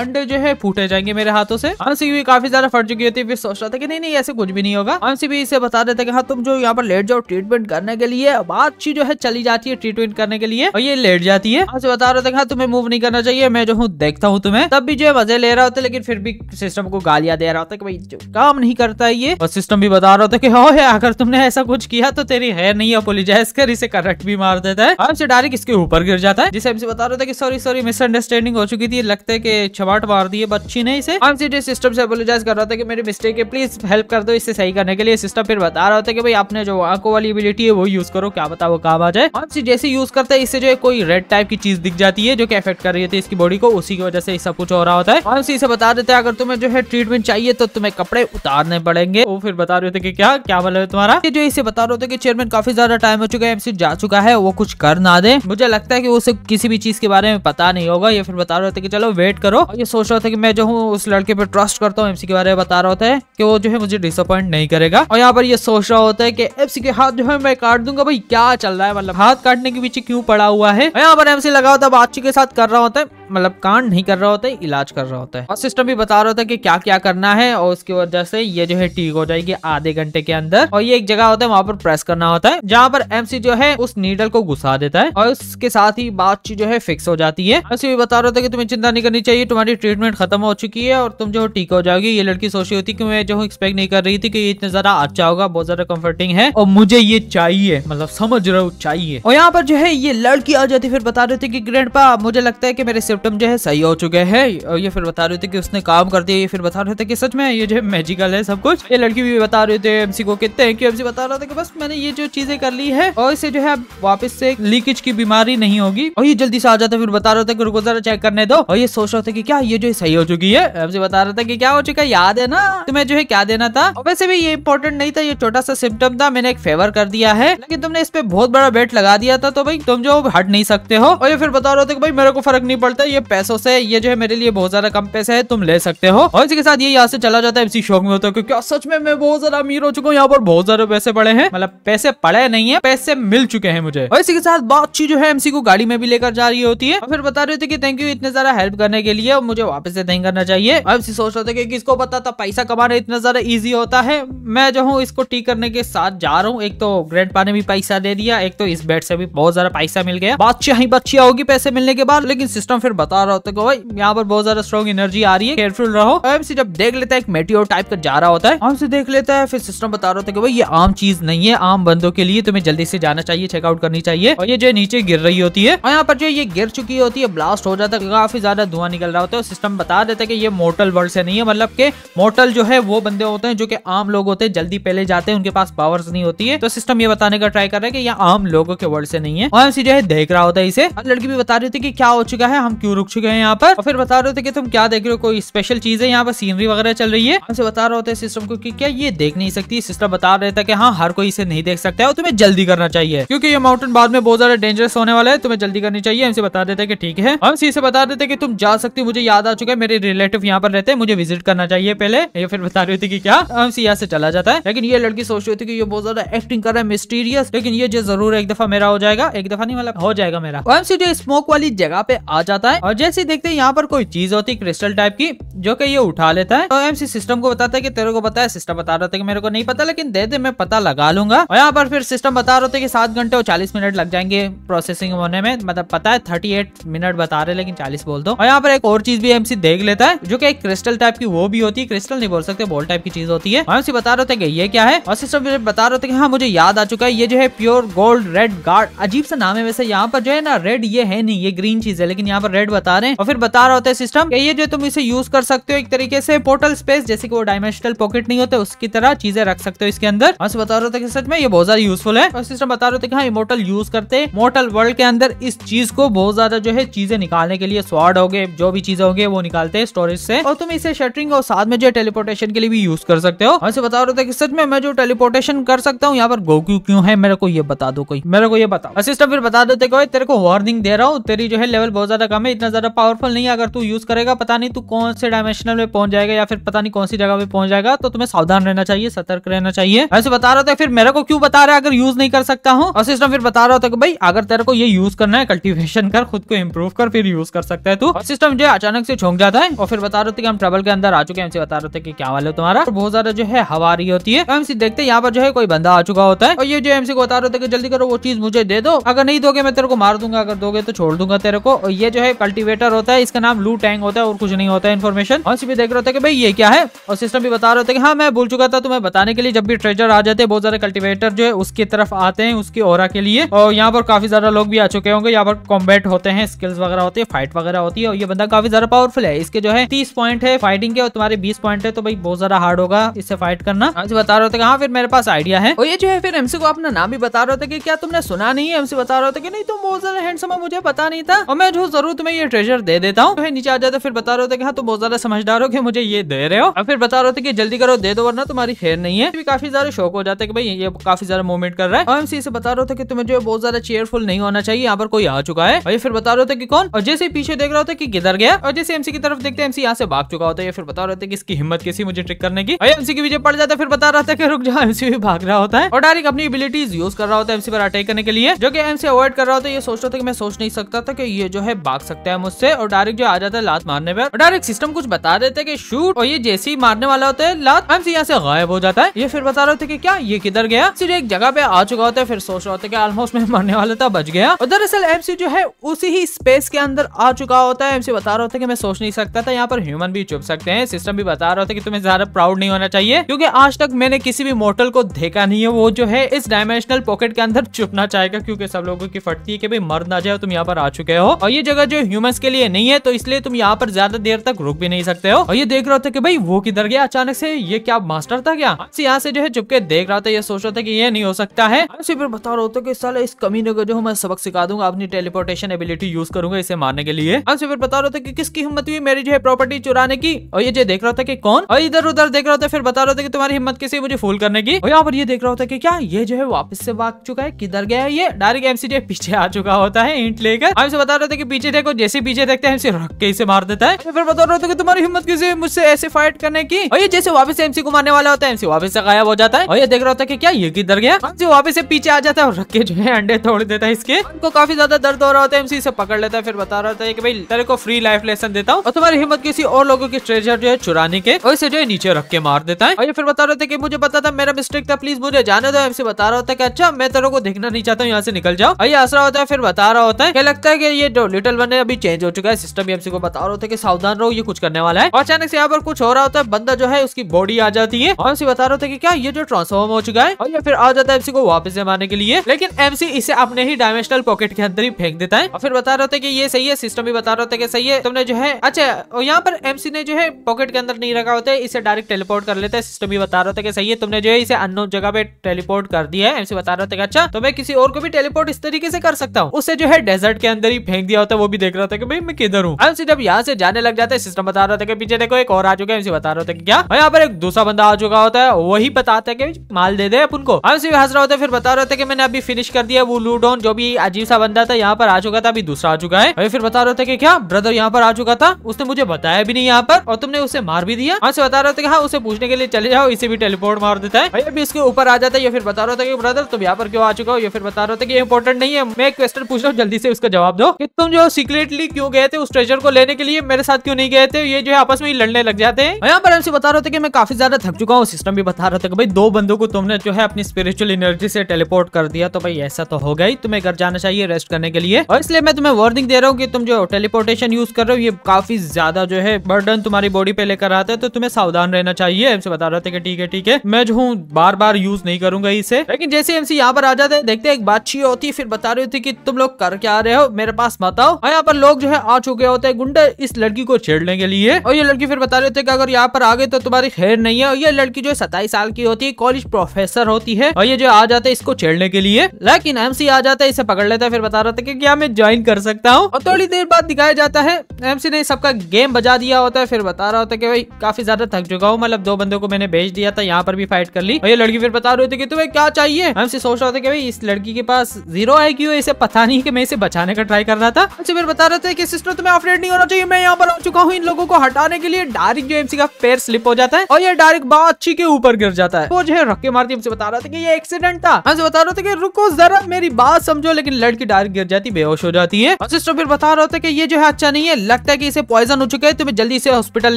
अंडे जो है फूटे जाए जाएंगे मेरे हाथों से एमसीबी काफी ज्यादा फट चुकी होती है फिर सोच रहा था कि नहीं नहीं ऐसे कुछ भी नहीं होगा एमसीबी इसे बता देता कि हाँ तुम जो यहाँ पर लेट जाओ ट्रीटमेंट करने के लिए बात चीज जो है चली जाती है ट्रीटमेंट करने के लिए और ये लेट जाती है हमसे बता रहे थे हाँ तुम्हें मूव नहीं करना चाहिए मैं जो हूँ देखता हूँ तुम्हें तब भी जो है मजे ले रहा होता लेकिन फिर भी सिस्टम को गालियां दे रहा होता है कि भाई काम नहीं करता है ये और सिस्टम भी बता रहा था है कि हो अगर तुमने ऐसा कुछ किया तो तेरी है नहीं है अपोलोजाइज कर इसे करंट भी मार देता है हमसे डायरेक्ट इसके ऊपर गिर जाता है जिसे हमसे बता रहा था कि सॉरी सॉरी मिसअंडरस्टैंडिंग हो चुकी थी लगता है कि छबाट मार दी है बच्ची ना इसे आम सीरियस सिस्टम से अपोलोजाइज कर रहा था कि मेरी मिस्टेक है प्लीज हेल्प कर दो इसे सही करने के लिए सिस्टम फिर बता रहा था कि भाई आपने जो आंखों वाली एबिलिटी है वो यूज करो क्या बताओ काम आ जाए आम सी जैसे यूज करता है इससे जो है कोई रेड टाइप की चीज दिख जाती है जो कि अफेक्ट कर रही थी इसकी बॉडी को उसी की वजह से सब कुछ हो रहा होता है हम सी इसे बता देते हैं अगर तुम्हें जो है ट्रीटमेंट चाहिए तो तुम्हें कपड़े उतारने पड़ेंगे वो फिर बता रहे थे कि क्या क्या मतलब है तुम्हारा जो इसे बता रहे थे कि चेयरमैन काफी ज्यादा टाइम हो चुका है एमसी जा चुका है वो कुछ कर ना दे मुझे लगता है कि उसे किसी भी चीज के बारे में पता नहीं होगा ये फिर बता रहे थे कि चलो वेट करो ये सोच रहा था कि मैं जो हूँ उस लड़के पे ट्रस्ट करता हूँ एमसी के बारे में बता रहा होता है कि वो जो है मुझे डिसअपॉइंट नहीं करेगा और यहाँ पर ये सोच रहा होता है कि एमसी के हाथ जो है मैं काट दूंगा भाई क्या चल रहा है मतलब हाथ काटने के पीछे क्यों पड़ा हुआ है यहाँ पर एमसी लगा होता है बातचीत के साथ कर रहा होता है मतलब कांड नहीं कर रहा होता है इलाज कर रहा होता है और सिस्टम भी बता रहा होता है कि क्या क्या करना है और उसकी वजह से ये जो है ठीक हो जाएगी आधे घंटे के अंदर और ये एक जगह होता है वहाँ पर प्रेस करना होता है जहाँ पर एमसी जो है उस नीडल को घुसा देता है और उसके साथ ही बातचीत जो है फिक्स हो जाती है ऐसे भी बता रहा था कि तुम्हें चिंता नहीं करनी चाहिए तुम्हारी ट्रीटमेंट खत्म हो चुकी है और तुम जो ठीक हो जाओगी ये लड़की सोच रही होती है मैं जो एक्सपेक्ट नहीं कर रही थी कि ये इतना ज्यादा अच्छा होगा बहुत ज्यादा कंफर्टिंग है और मुझे ये चाहिए मतलब समझ रहा हूँ चाहिए और यहाँ पर जो है ये लड़की आ जाती फिर बता रहे थे की ग्रैंड मुझे लगता है की मेरे सिर्फ सेप्टम जो है सही हो चुके हैं और ये फिर बता रहे थे कि उसने काम कर दिया ये फिर बता रहे थे कि सच में ये जो मैजिकल है सब कुछ ये लड़की भी बता रहे थे एमसी को कि थैंक यू एमसी बता रहा था कि बस मैंने ये जो चीजें कर ली है और इसे जो है वापस से लीकेज की बीमारी नहीं होगी और ये जल्दी से आ जाता फिर बता रहे थे रुको जरा चेक करने दो और ये सोच रहे थे कि क्या ये जो सही हो चुकी है एमसी बता रहा था कि क्या हो चुका है याद है ना तुम्हें जो है क्या देना था वैसे भी ये इंपॉर्टेंट नहीं था ये छोटा सा सिम्टम था मैंने एक फेवर कर दिया है लेकिन तुमने इस पे बहुत बड़ा बेट लगा दिया था तो भाई तुम जो हट नहीं सकते हो और ये फिर बता रहे थे कि भाई मेरे को फर्क नहीं पड़ता ये पैसों से ये जो है मेरे लिए बहुत ज्यादा कम पैसे है तुम ले सकते हो और इसी के साथ ये यहाँ से चला जाता है इसी शौक में होता है क्योंकि सच में मैं बहुत ज्यादा अमीर हो चुका हूँ यहाँ पर बहुत ज्यादा पैसे पड़े हैं मतलब पैसे पड़े नहीं है पैसे मिल चुके हैं मुझे और इसी के साथ बहुत बातची जो है एमसी को गाड़ी में भी लेकर जा रही होती है और फिर बता रहे थे कि थैंक यू इतने ज्यादा हेल्प करने के लिए और मुझे वापस से नहीं करना चाहिए और एमसी सोच रहे थे कि किसको पता था पैसा कमाना इतना ज्यादा इजी होता है मैं जो हूँ इसको ठीक करने के साथ जा रहा हूँ एक तो ग्रैंड पा ने भी पैसा दे दिया एक तो इस बेड से भी बहुत ज्यादा पैसा मिल गया बादशाह ही बच्चिया होगी पैसे मिलने के बाद लेकिन सिस्टम फिर बता रहा होता है भाई यहाँ पर बहुत ज्यादा स्ट्रॉन्ग एनर्जी आ रही है केयरफुल रहो एमसी जब देख लेता है एक मेटियोर टाइप का जा रहा होता है आम से देख लेता है फिर सिस्टम बता रहा होता है भाई ये आम चीज नहीं है आम बंदों के लिए तुम्हें जल्दी से जाना चाहिए चेकआउट करनी चाहिए और ये जो नीचे गिर रही होती है और यहाँ पर जो ये गिर चुकी होती है ब्लास्ट हो जाता है काफी ज्यादा धुआं निकल रहा होता है सिस्टम बता देता है कि ये मोटल वर्ल्ड से नहीं है मतलब के मोटल जो है वो बंदे होते हैं जो कि आम लोग होते हैं जल्दी पहले जाते हैं उनके पास पावर्स नहीं होती है तो सिस्टम ये बताने का ट्राई कर रहा है कि ये आम लोगों के वर्ल्ड से नहीं है और जो है देख रहा होता है इसे लड़की भी बता रही थी कि क्या हो चुका है हम क्यों क्यों रुक चुके हैं यहाँ पर और फिर बता रहे थे कि तुम क्या देख रहे हो कोई स्पेशल चीज है यहाँ पर सीनरी वगैरह चल रही है हमसे बता रहे थे सिस्टम को कि क्या ये देख नहीं सकती सिस्टम बता रहे थे कि हाँ हर कोई इसे नहीं देख सकता है और तुम्हें जल्दी करना चाहिए क्योंकि ये माउंटेन बाद में बहुत ज्यादा डेंजरस होने वाला है तुम्हें जल्दी करनी चाहिए हमसे बता देते ठीक है हम से बता देते कि तुम जा सकते हो मुझे याद आ चुका है मेरे रिलेटिव यहाँ पर रहते हैं मुझे विजिट करना चाहिए पहले ये फिर बता रहे थे कि क्या हम यहाँ से चला जाता है लेकिन ये लड़की सोच रही थी कि ये बहुत ज्यादा एक्टिंग कर रहा है मिस्टीरियस लेकिन ये जो जरूर एक दफा मेरा हो जाएगा एक दफा नहीं मतलब हो जाएगा मेरा ओएमसी जो स्मोक वाली जगह पे आ जाता है है और जैसे देखते हैं यहाँ पर कोई चीज होती है क्रिस्टल टाइप की जो कि ये उठा लेता है तो एमसी सिस्टम को बताता है कि तेरे को पता है सिस्टम बता रहा था कि मेरे को नहीं पता लेकिन दे दे मैं पता लगा लूंगा और यहाँ पर फिर सिस्टम बता रहे थे कि सात घंटे और चालीस मिनट लग जाएंगे प्रोसेसिंग होने में मतलब पता है थर्टी एट मिनट बता रहे लेकिन चालीस बोल दो और यहाँ पर एक और चीज भी एमसी देख लेता है जो की क्रिस्टल टाइप की वो भी होती है क्रिस्टल नहीं बोल सकते बोल टाइप की चीज होती है एमसी बता रहे थे ये क्या है और सिस्टम बता रहे थे हाँ मुझे याद आ चुका है ये जो है प्योर गोल्ड रेड गार्ड अजीब सा नाम है वैसे यहाँ पर जो है ना रेड ये है नहीं ये ग्रीन चीज है लेकिन यहाँ पर हंड्रेड बता रहे हैं और फिर बता रहा होता है सिस्टम ये जो तुम इसे यूज कर सकते हो एक तरीके से पोर्टल स्पेस जैसे कि वो डायमेंशनल पॉकेट नहीं होते उसकी तरह चीजें रख सकते हो इसके अंदर और बता रहा था कि सच में ये बहुत ज्यादा यूजफुल है और सिस्टम बता रहे थे कि हाँ इमोटल यूज करते मोटल वर्ल्ड के अंदर इस चीज को बहुत ज्यादा जो है चीजें निकालने के लिए स्वाड हो गए जो भी चीजें होंगे वो निकालते हैं स्टोरेज से और तुम इसे शटरिंग और साथ में जो टेलीपोर्टेशन के लिए भी यूज कर सकते हो और बता रहे थे कि सच में मैं जो टेलीपोर्टेशन कर सकता हूँ यहाँ पर गोक्यू क्यों है मेरे को ये बता दो कोई मेरे को ये बताओ सिस्टम फिर बता देते तेरे को वार्निंग दे रहा हूँ तेरी जो है लेवल बहुत ज्यादा कम है में इतना ज़्यादा पावरफुल नहीं है अगर तू यूज़ करेगा पता नहीं तू कौन से डायमेंशनल में पहुंच जाएगा या फिर पता नहीं कौन सी जगह पे पहुंच जाएगा तो तुम्हें सावधान रहना चाहिए सतर्क रहना चाहिए ऐसे बता रहा था फिर मेरे को क्यों बता रहा है अगर यूज नहीं कर सकता हूँ और सिस्टम फिर बता रहा था कि भाई अगर तेरे को ये यूज करना है कल्टिवेशन कर खुद को इम्प्रूव कर फिर यूज कर सकता है तू सिस्टम जो अचानक से छोंक जाता है और फिर बता रहे थे हम ट्रबल के अंदर आ चुके हैं बता रहे थे कि क्या वाले तुम्हारा बहुत ज्यादा जो है हवा रही होती है एमसी तो देखते हैं यहाँ पर जो है कोई बंदा आ चुका होता है और ये जो एमसी को बता रहे थे कि जल्दी करो वो चीज मुझे दे दो अगर नहीं दोगे मैं तेरे को मार दूंगा अगर दोगे तो छोड़ दूंगा तेरे को और ये जो है कल्टिवेटर होता है इसका नाम लू टैंग होता है और कुछ नहीं होता है इन्फॉर्मेशन हंस भी देख रहे होते हैं कि भाई ये क्या है और सिस्टम भी बता रहे होते हैं कि हाँ मैं भूल चुका था तुम्हें बताने के लिए जब भी ट्रेजर आ जाते हैं बहुत सारे कल्टिवेटर जो है उसकी तरफ आते हैं उसकी और के लिए और यहाँ पर काफी ज्यादा लोग भी आ चुके होंगे यहाँ पर कॉम्बेट होते हैं स्किल्स वगैरह होती है फाइट वगैरह होती है और ये बंदा काफी ज्यादा पावरफुल है इसके जो है तीस पॉइंट है फाइटिंग के और तुम्हारे बीस पॉइंट है तो भाई बहुत ज्यादा हार्ड होगा इससे फाइट करना बता रहे होते हाँ फिर मेरे पास आइडिया है और ये जो है फिर एमसी को अपना नाम भी बता रहे होते कि क्या तुमने सुना नहीं है एमसी बता रहे होते कि नहीं तुम बहुत ज्यादा हैंडसम मुझे पता नहीं था और मैं जो जरूर तुम्हें ये ट्रेजर दे देता हूँ फिर नीचे आ जाते फिर बता रहे होते हाँ, तुम बहुत ज्यादा समझदार हो कि मुझे ये दे रहे हो और फिर बता रहे होते कि जल्दी करो दे दो वरना तुम्हारी खेर नहीं है काफी ज्यादा शौक हो जाता है कि भाई ये काफी ज्यादा मूवमेंट कर रहा है और से बता रहे थे कि तुम्हें जो है बहुत ज्यादा चेयरफुल नहीं होना चाहिए यहाँ पर कोई आ चुका है और ये फिर बता रहे थे कि कौन और जैसे पीछे देख रहा होता कि किधर गया और जैसे एमसी की तरफ देखते हैं एमसी यहाँ से भाग चुका होता है फिर बता रहे थे कि इसकी हिम्मत कैसी मुझे ट्रिक करने की और एमसी के पीछे पड़ जाता है फिर बता रहा था कि रुक जाओ एमसी भी भाग रहा होता है और डायरेक्ट अपनी एबिलिटीज यूज कर रहा होता है एमसी पर अटैक करने के लिए जो कि एमसी अवॉइड कर रहा होता है ये सोच रहा था कि मैं सोच नहीं सकता था कि ये जो है भाग सकता सकता है मुझसे और डायरेक्ट जो आ जाता है लात मारने पर डायरेक्ट सिस्टम कुछ बता देते कि शूट और ये जैसे ही मारने वाला होता है लात हम से यहाँ से गायब हो जाता है ये फिर बता रहे थे कि क्या ये किधर गया सिर्फ एक जगह पे आ चुका होता है फिर सोच रहा होता है ऑलमोस्ट में मरने वाला था बच गया और दरअसल एमसी जो है उसी ही स्पेस के अंदर आ चुका होता है एमसी बता रहा था की कि मैं सोच नहीं सकता था यहाँ पर ह्यूमन भी चुप सकते हैं सिस्टम भी बता रहा होता है कि तुम्हें ज्यादा प्राउड नहीं होना चाहिए क्योंकि आज तक मैंने किसी भी मोटल को देखा नहीं है वो जो है इस डायमेंशनल पॉकेट के अंदर चुपना चाहेगा क्योंकि सब लोगों की फटती है कि भाई मर ना जाए तुम यहाँ पर आ चुके हो और ये जगह जो ह्यूमंस के लिए नहीं है तो इसलिए तुम यहाँ पर ज्यादा देर तक रुक भी नहीं सकते हो और ये देख रहे थे कि भाई वो किधर गया अचानक से ये क्या मास्टर था क्या हाँ, यहाँ से जो है चुपके देख रहा था ये सोच रहा था की ये नहीं हो सकता है फिर बता रहा होता कि साल इस कमी ने जो मैं सबक सिखा दूंगा अपनी टेलीपोर्टेशन एबिलिटी यूज करूंगा इसे मारने के लिए ऐसे फिर बता रहा था कि किसकी हिम्मत हुई मेरी जो है प्रॉपर्टी चुराने की और ये जो देख रहा था कि कौन और इधर उधर देख रहा था फिर बता रहा था कि तुम्हारी हिम्मत किसी मुझे फूल करने की और यहाँ पर ये देख रहा होता कि क्या ये जो है वापस से भाग चुका है किधर गया है ये डायरेक्ट एमसीजे पीछे आ चुका होता है इंट लेकर आपसे बता रहे थे कि पीछे देखो जैसे पीछे देखते हैं रख के इसे मार देता है फिर बता रहा था तुम्हारी हिम्मत किसी मुझसे ऐसे फाइट करने की और ये जैसे वापस एमसी को मारने वाला होता है एमसी वापस से गायब हो जाता है और ये देख रहा होता है क्या ये किधर गया वापस से पीछे आ जाता है और रख के जो है अंडे तोड़ देता है इसके उनको काफी ज्यादा दर्द हो रहा होता है एमसी इसे पकड़ लेता है फिर बता रहा होता है कि भाई तेरे को फ्री लाइफ लेसन देता हूँ और तुम्हारी हिम्मत किसी और लोगों की ट्रेजर जो है चुराने के और इसे जो है नीचे रख के मार देता है और ये फिर बता रहे थे कि मुझे पता था मेरा मिस्टेक था प्लीज मुझे जाने दो एमसी बता रहा होता है कि अच्छा मैं तेरे को देखना नहीं चाहता हूँ यहाँ से निकल जाओ और ये आसरा होता है फिर बता रहा होता है क्या लगता है कि ये जो लिटल वन है भी चेंज हो चुका है सिस्टम भी हमसे को बता रहे होता कि सावधान रहो ये कुछ करने वाला है अचानक से यहाँ पर कुछ हो रहा होता है बंदा जो है उसकी बॉडी आ जाती है और हमसे बता रहे होता है क्या ये जो ट्रांसफॉर्म हो चुका है और ये फिर आ जाता है एमसी को वापस जमाने के लिए लेकिन एमसी इसे अपने ही डायमेंशनल पॉकेट के अंदर ही फेंक देता है और फिर बता रहे होता है की ये सही है सिस्टम भी बता रहे होता है की सही है तुमने जो है अच्छा यहाँ पर एमसी ने जो है पॉकेट के अंदर नहीं रखा होता है इसे डायरेक्ट टेलीपोर्ट कर लेता है सिस्टम भी बता रहे होता है सही है तुमने जो है इसे अननोन जगह पे टेलीपोर्ट कर दिया है एमसी बता रहे होता अच्छा तो मैं किसी और को भी टेलीपोर्ट इस तरीके से कर सकता हूँ उसे जो है डेजर्ट के अंदर ही फेंक दिया होता है वो भी देख रहा था कि भाई मैं किधर हूँ अंशी जब यहाँ से जाने लग जाते है सिस्टम बता रहा था कि पीछे देखो एक और आ चुका है अंशी बता रहा था कि क्या हाँ, यहाँ पर एक दूसरा बंदा आ चुका होता है वही बताता है कि माल दे दे अपन को अंशी हंस रहा होता है फिर बता रहा था कि मैंने अभी फिनिश कर दिया वो लूडोन जो भी अजीब सा बंदा था यहाँ पर आ चुका था अभी दूसरा आ चुका है अभी फिर बता रहा था कि क्या ब्रदर यहाँ पर आ चुका था उसने मुझे बताया भी नहीं यहाँ पर और तुमने उसे मार भी दिया अंशी बता रहे थे कि हाँ उसे पूछने के लिए चले जाओ इसे भी टेलीपोर्ट मार देता है भाई अभी इसके ऊपर आ जाता है या फिर बता रहा था कि ब्रदर तुम यहाँ पर क्यों आ चुका हो या फिर बता रहे थे कि इंपॉर्टेंट नहीं है मैं एक क्वेश्चन पूछ रहा हूँ जल्दी से उसका जवाब दो कि तुम जो सीक्रेट सीक्रेटली क्यों गए थे उस ट्रेजर को लेने के लिए मेरे साथ क्यों नहीं गए थे ये जो है आपस में ही लड़ने लग जाते हैं यहाँ पर हमसे बता रहे थे कि मैं काफी ज्यादा थक चुका हूँ सिस्टम भी बता रहा था कि भाई दो बंदों को तुमने जो है अपनी स्पिरिचुअल एनर्जी से टेलीपोर्ट कर दिया तो भाई ऐसा तो हो गया ही तुम्हें घर जाना चाहिए रेस्ट करने के लिए और इसलिए मैं तुम्हें वार्निंग दे रहा हूँ कि तुम जो टेलीपोर्टेशन यूज कर रहे हो ये काफी ज्यादा जो है बर्डन तुम्हारी बॉडी पे लेकर आता है तो तुम्हें सावधान रहना चाहिए हमसे बता रहे थे कि ठीक है ठीक है मैं जो हूँ बार बार यूज नहीं करूंगा इसे लेकिन जैसे एमसी यहाँ पर आ जाते देखते हैं एक बातचीत होती फिर बता रही थी कि तुम लोग कर क्या रहे हो मेरे पास बताओ यहाँ पर लोग जो है आ चुके होते हैं गुंडे इस लड़की को छेड़ने के लिए और ये लड़की फिर बता रहे थे कि अगर यहाँ पर आ गए तो तुम्हारी खैर नहीं है और ये लड़की जो है सताईस साल की होती है कॉलेज प्रोफेसर होती है और ये जो आ जाते है इसको छेड़ने के लिए लेकिन एम आ जाता है इसे पकड़ लेता है फिर बता रहा था क्या मैं ज्वाइन कर सकता हूँ और थोड़ी देर बाद दिखाया जाता है एम ने सबका गेम बजा दिया होता है फिर बता रहा होता है भाई काफी ज्यादा थक चुका हूँ मतलब दो बंदों को मैंने भेज दिया था यहाँ पर भी फाइट कर ली और ये लड़की फिर बता रही थी कि तुम्हें क्या चाहिए हमसे सोच रहा था कि भाई इस लड़की के पास जीरो आई क्यू इसे पता नहीं कि मैं इसे बचाने का ट्राई कर रहा था अच्छा फिर बता रहे थे कि सिस्टर तुम्हें अपडेट नहीं होना चाहिए मैं यहाँ पर आ चुका हूँ इन लोगों को हटाने के लिए डायरेक्ट जो एमसी का पैर स्लिप हो जाता है और ये डायरेक्ट अच्छी के ऊपर गिर जाता है वो जो है रखे मारती हमसे बता रहा था कि ये एक्सीडेंट था हमसे बता रहा था कि रुको जरा मेरी बात समझो लेकिन लड़की डायरेक्ट गिर जाती बेहोश हो जाती है और सिस्टर फिर बता रहा था कि ये जो है अच्छा नहीं है लगता है की इसे पॉइजन हो चुका है तुम्हें जल्दी इसे हॉस्पिटल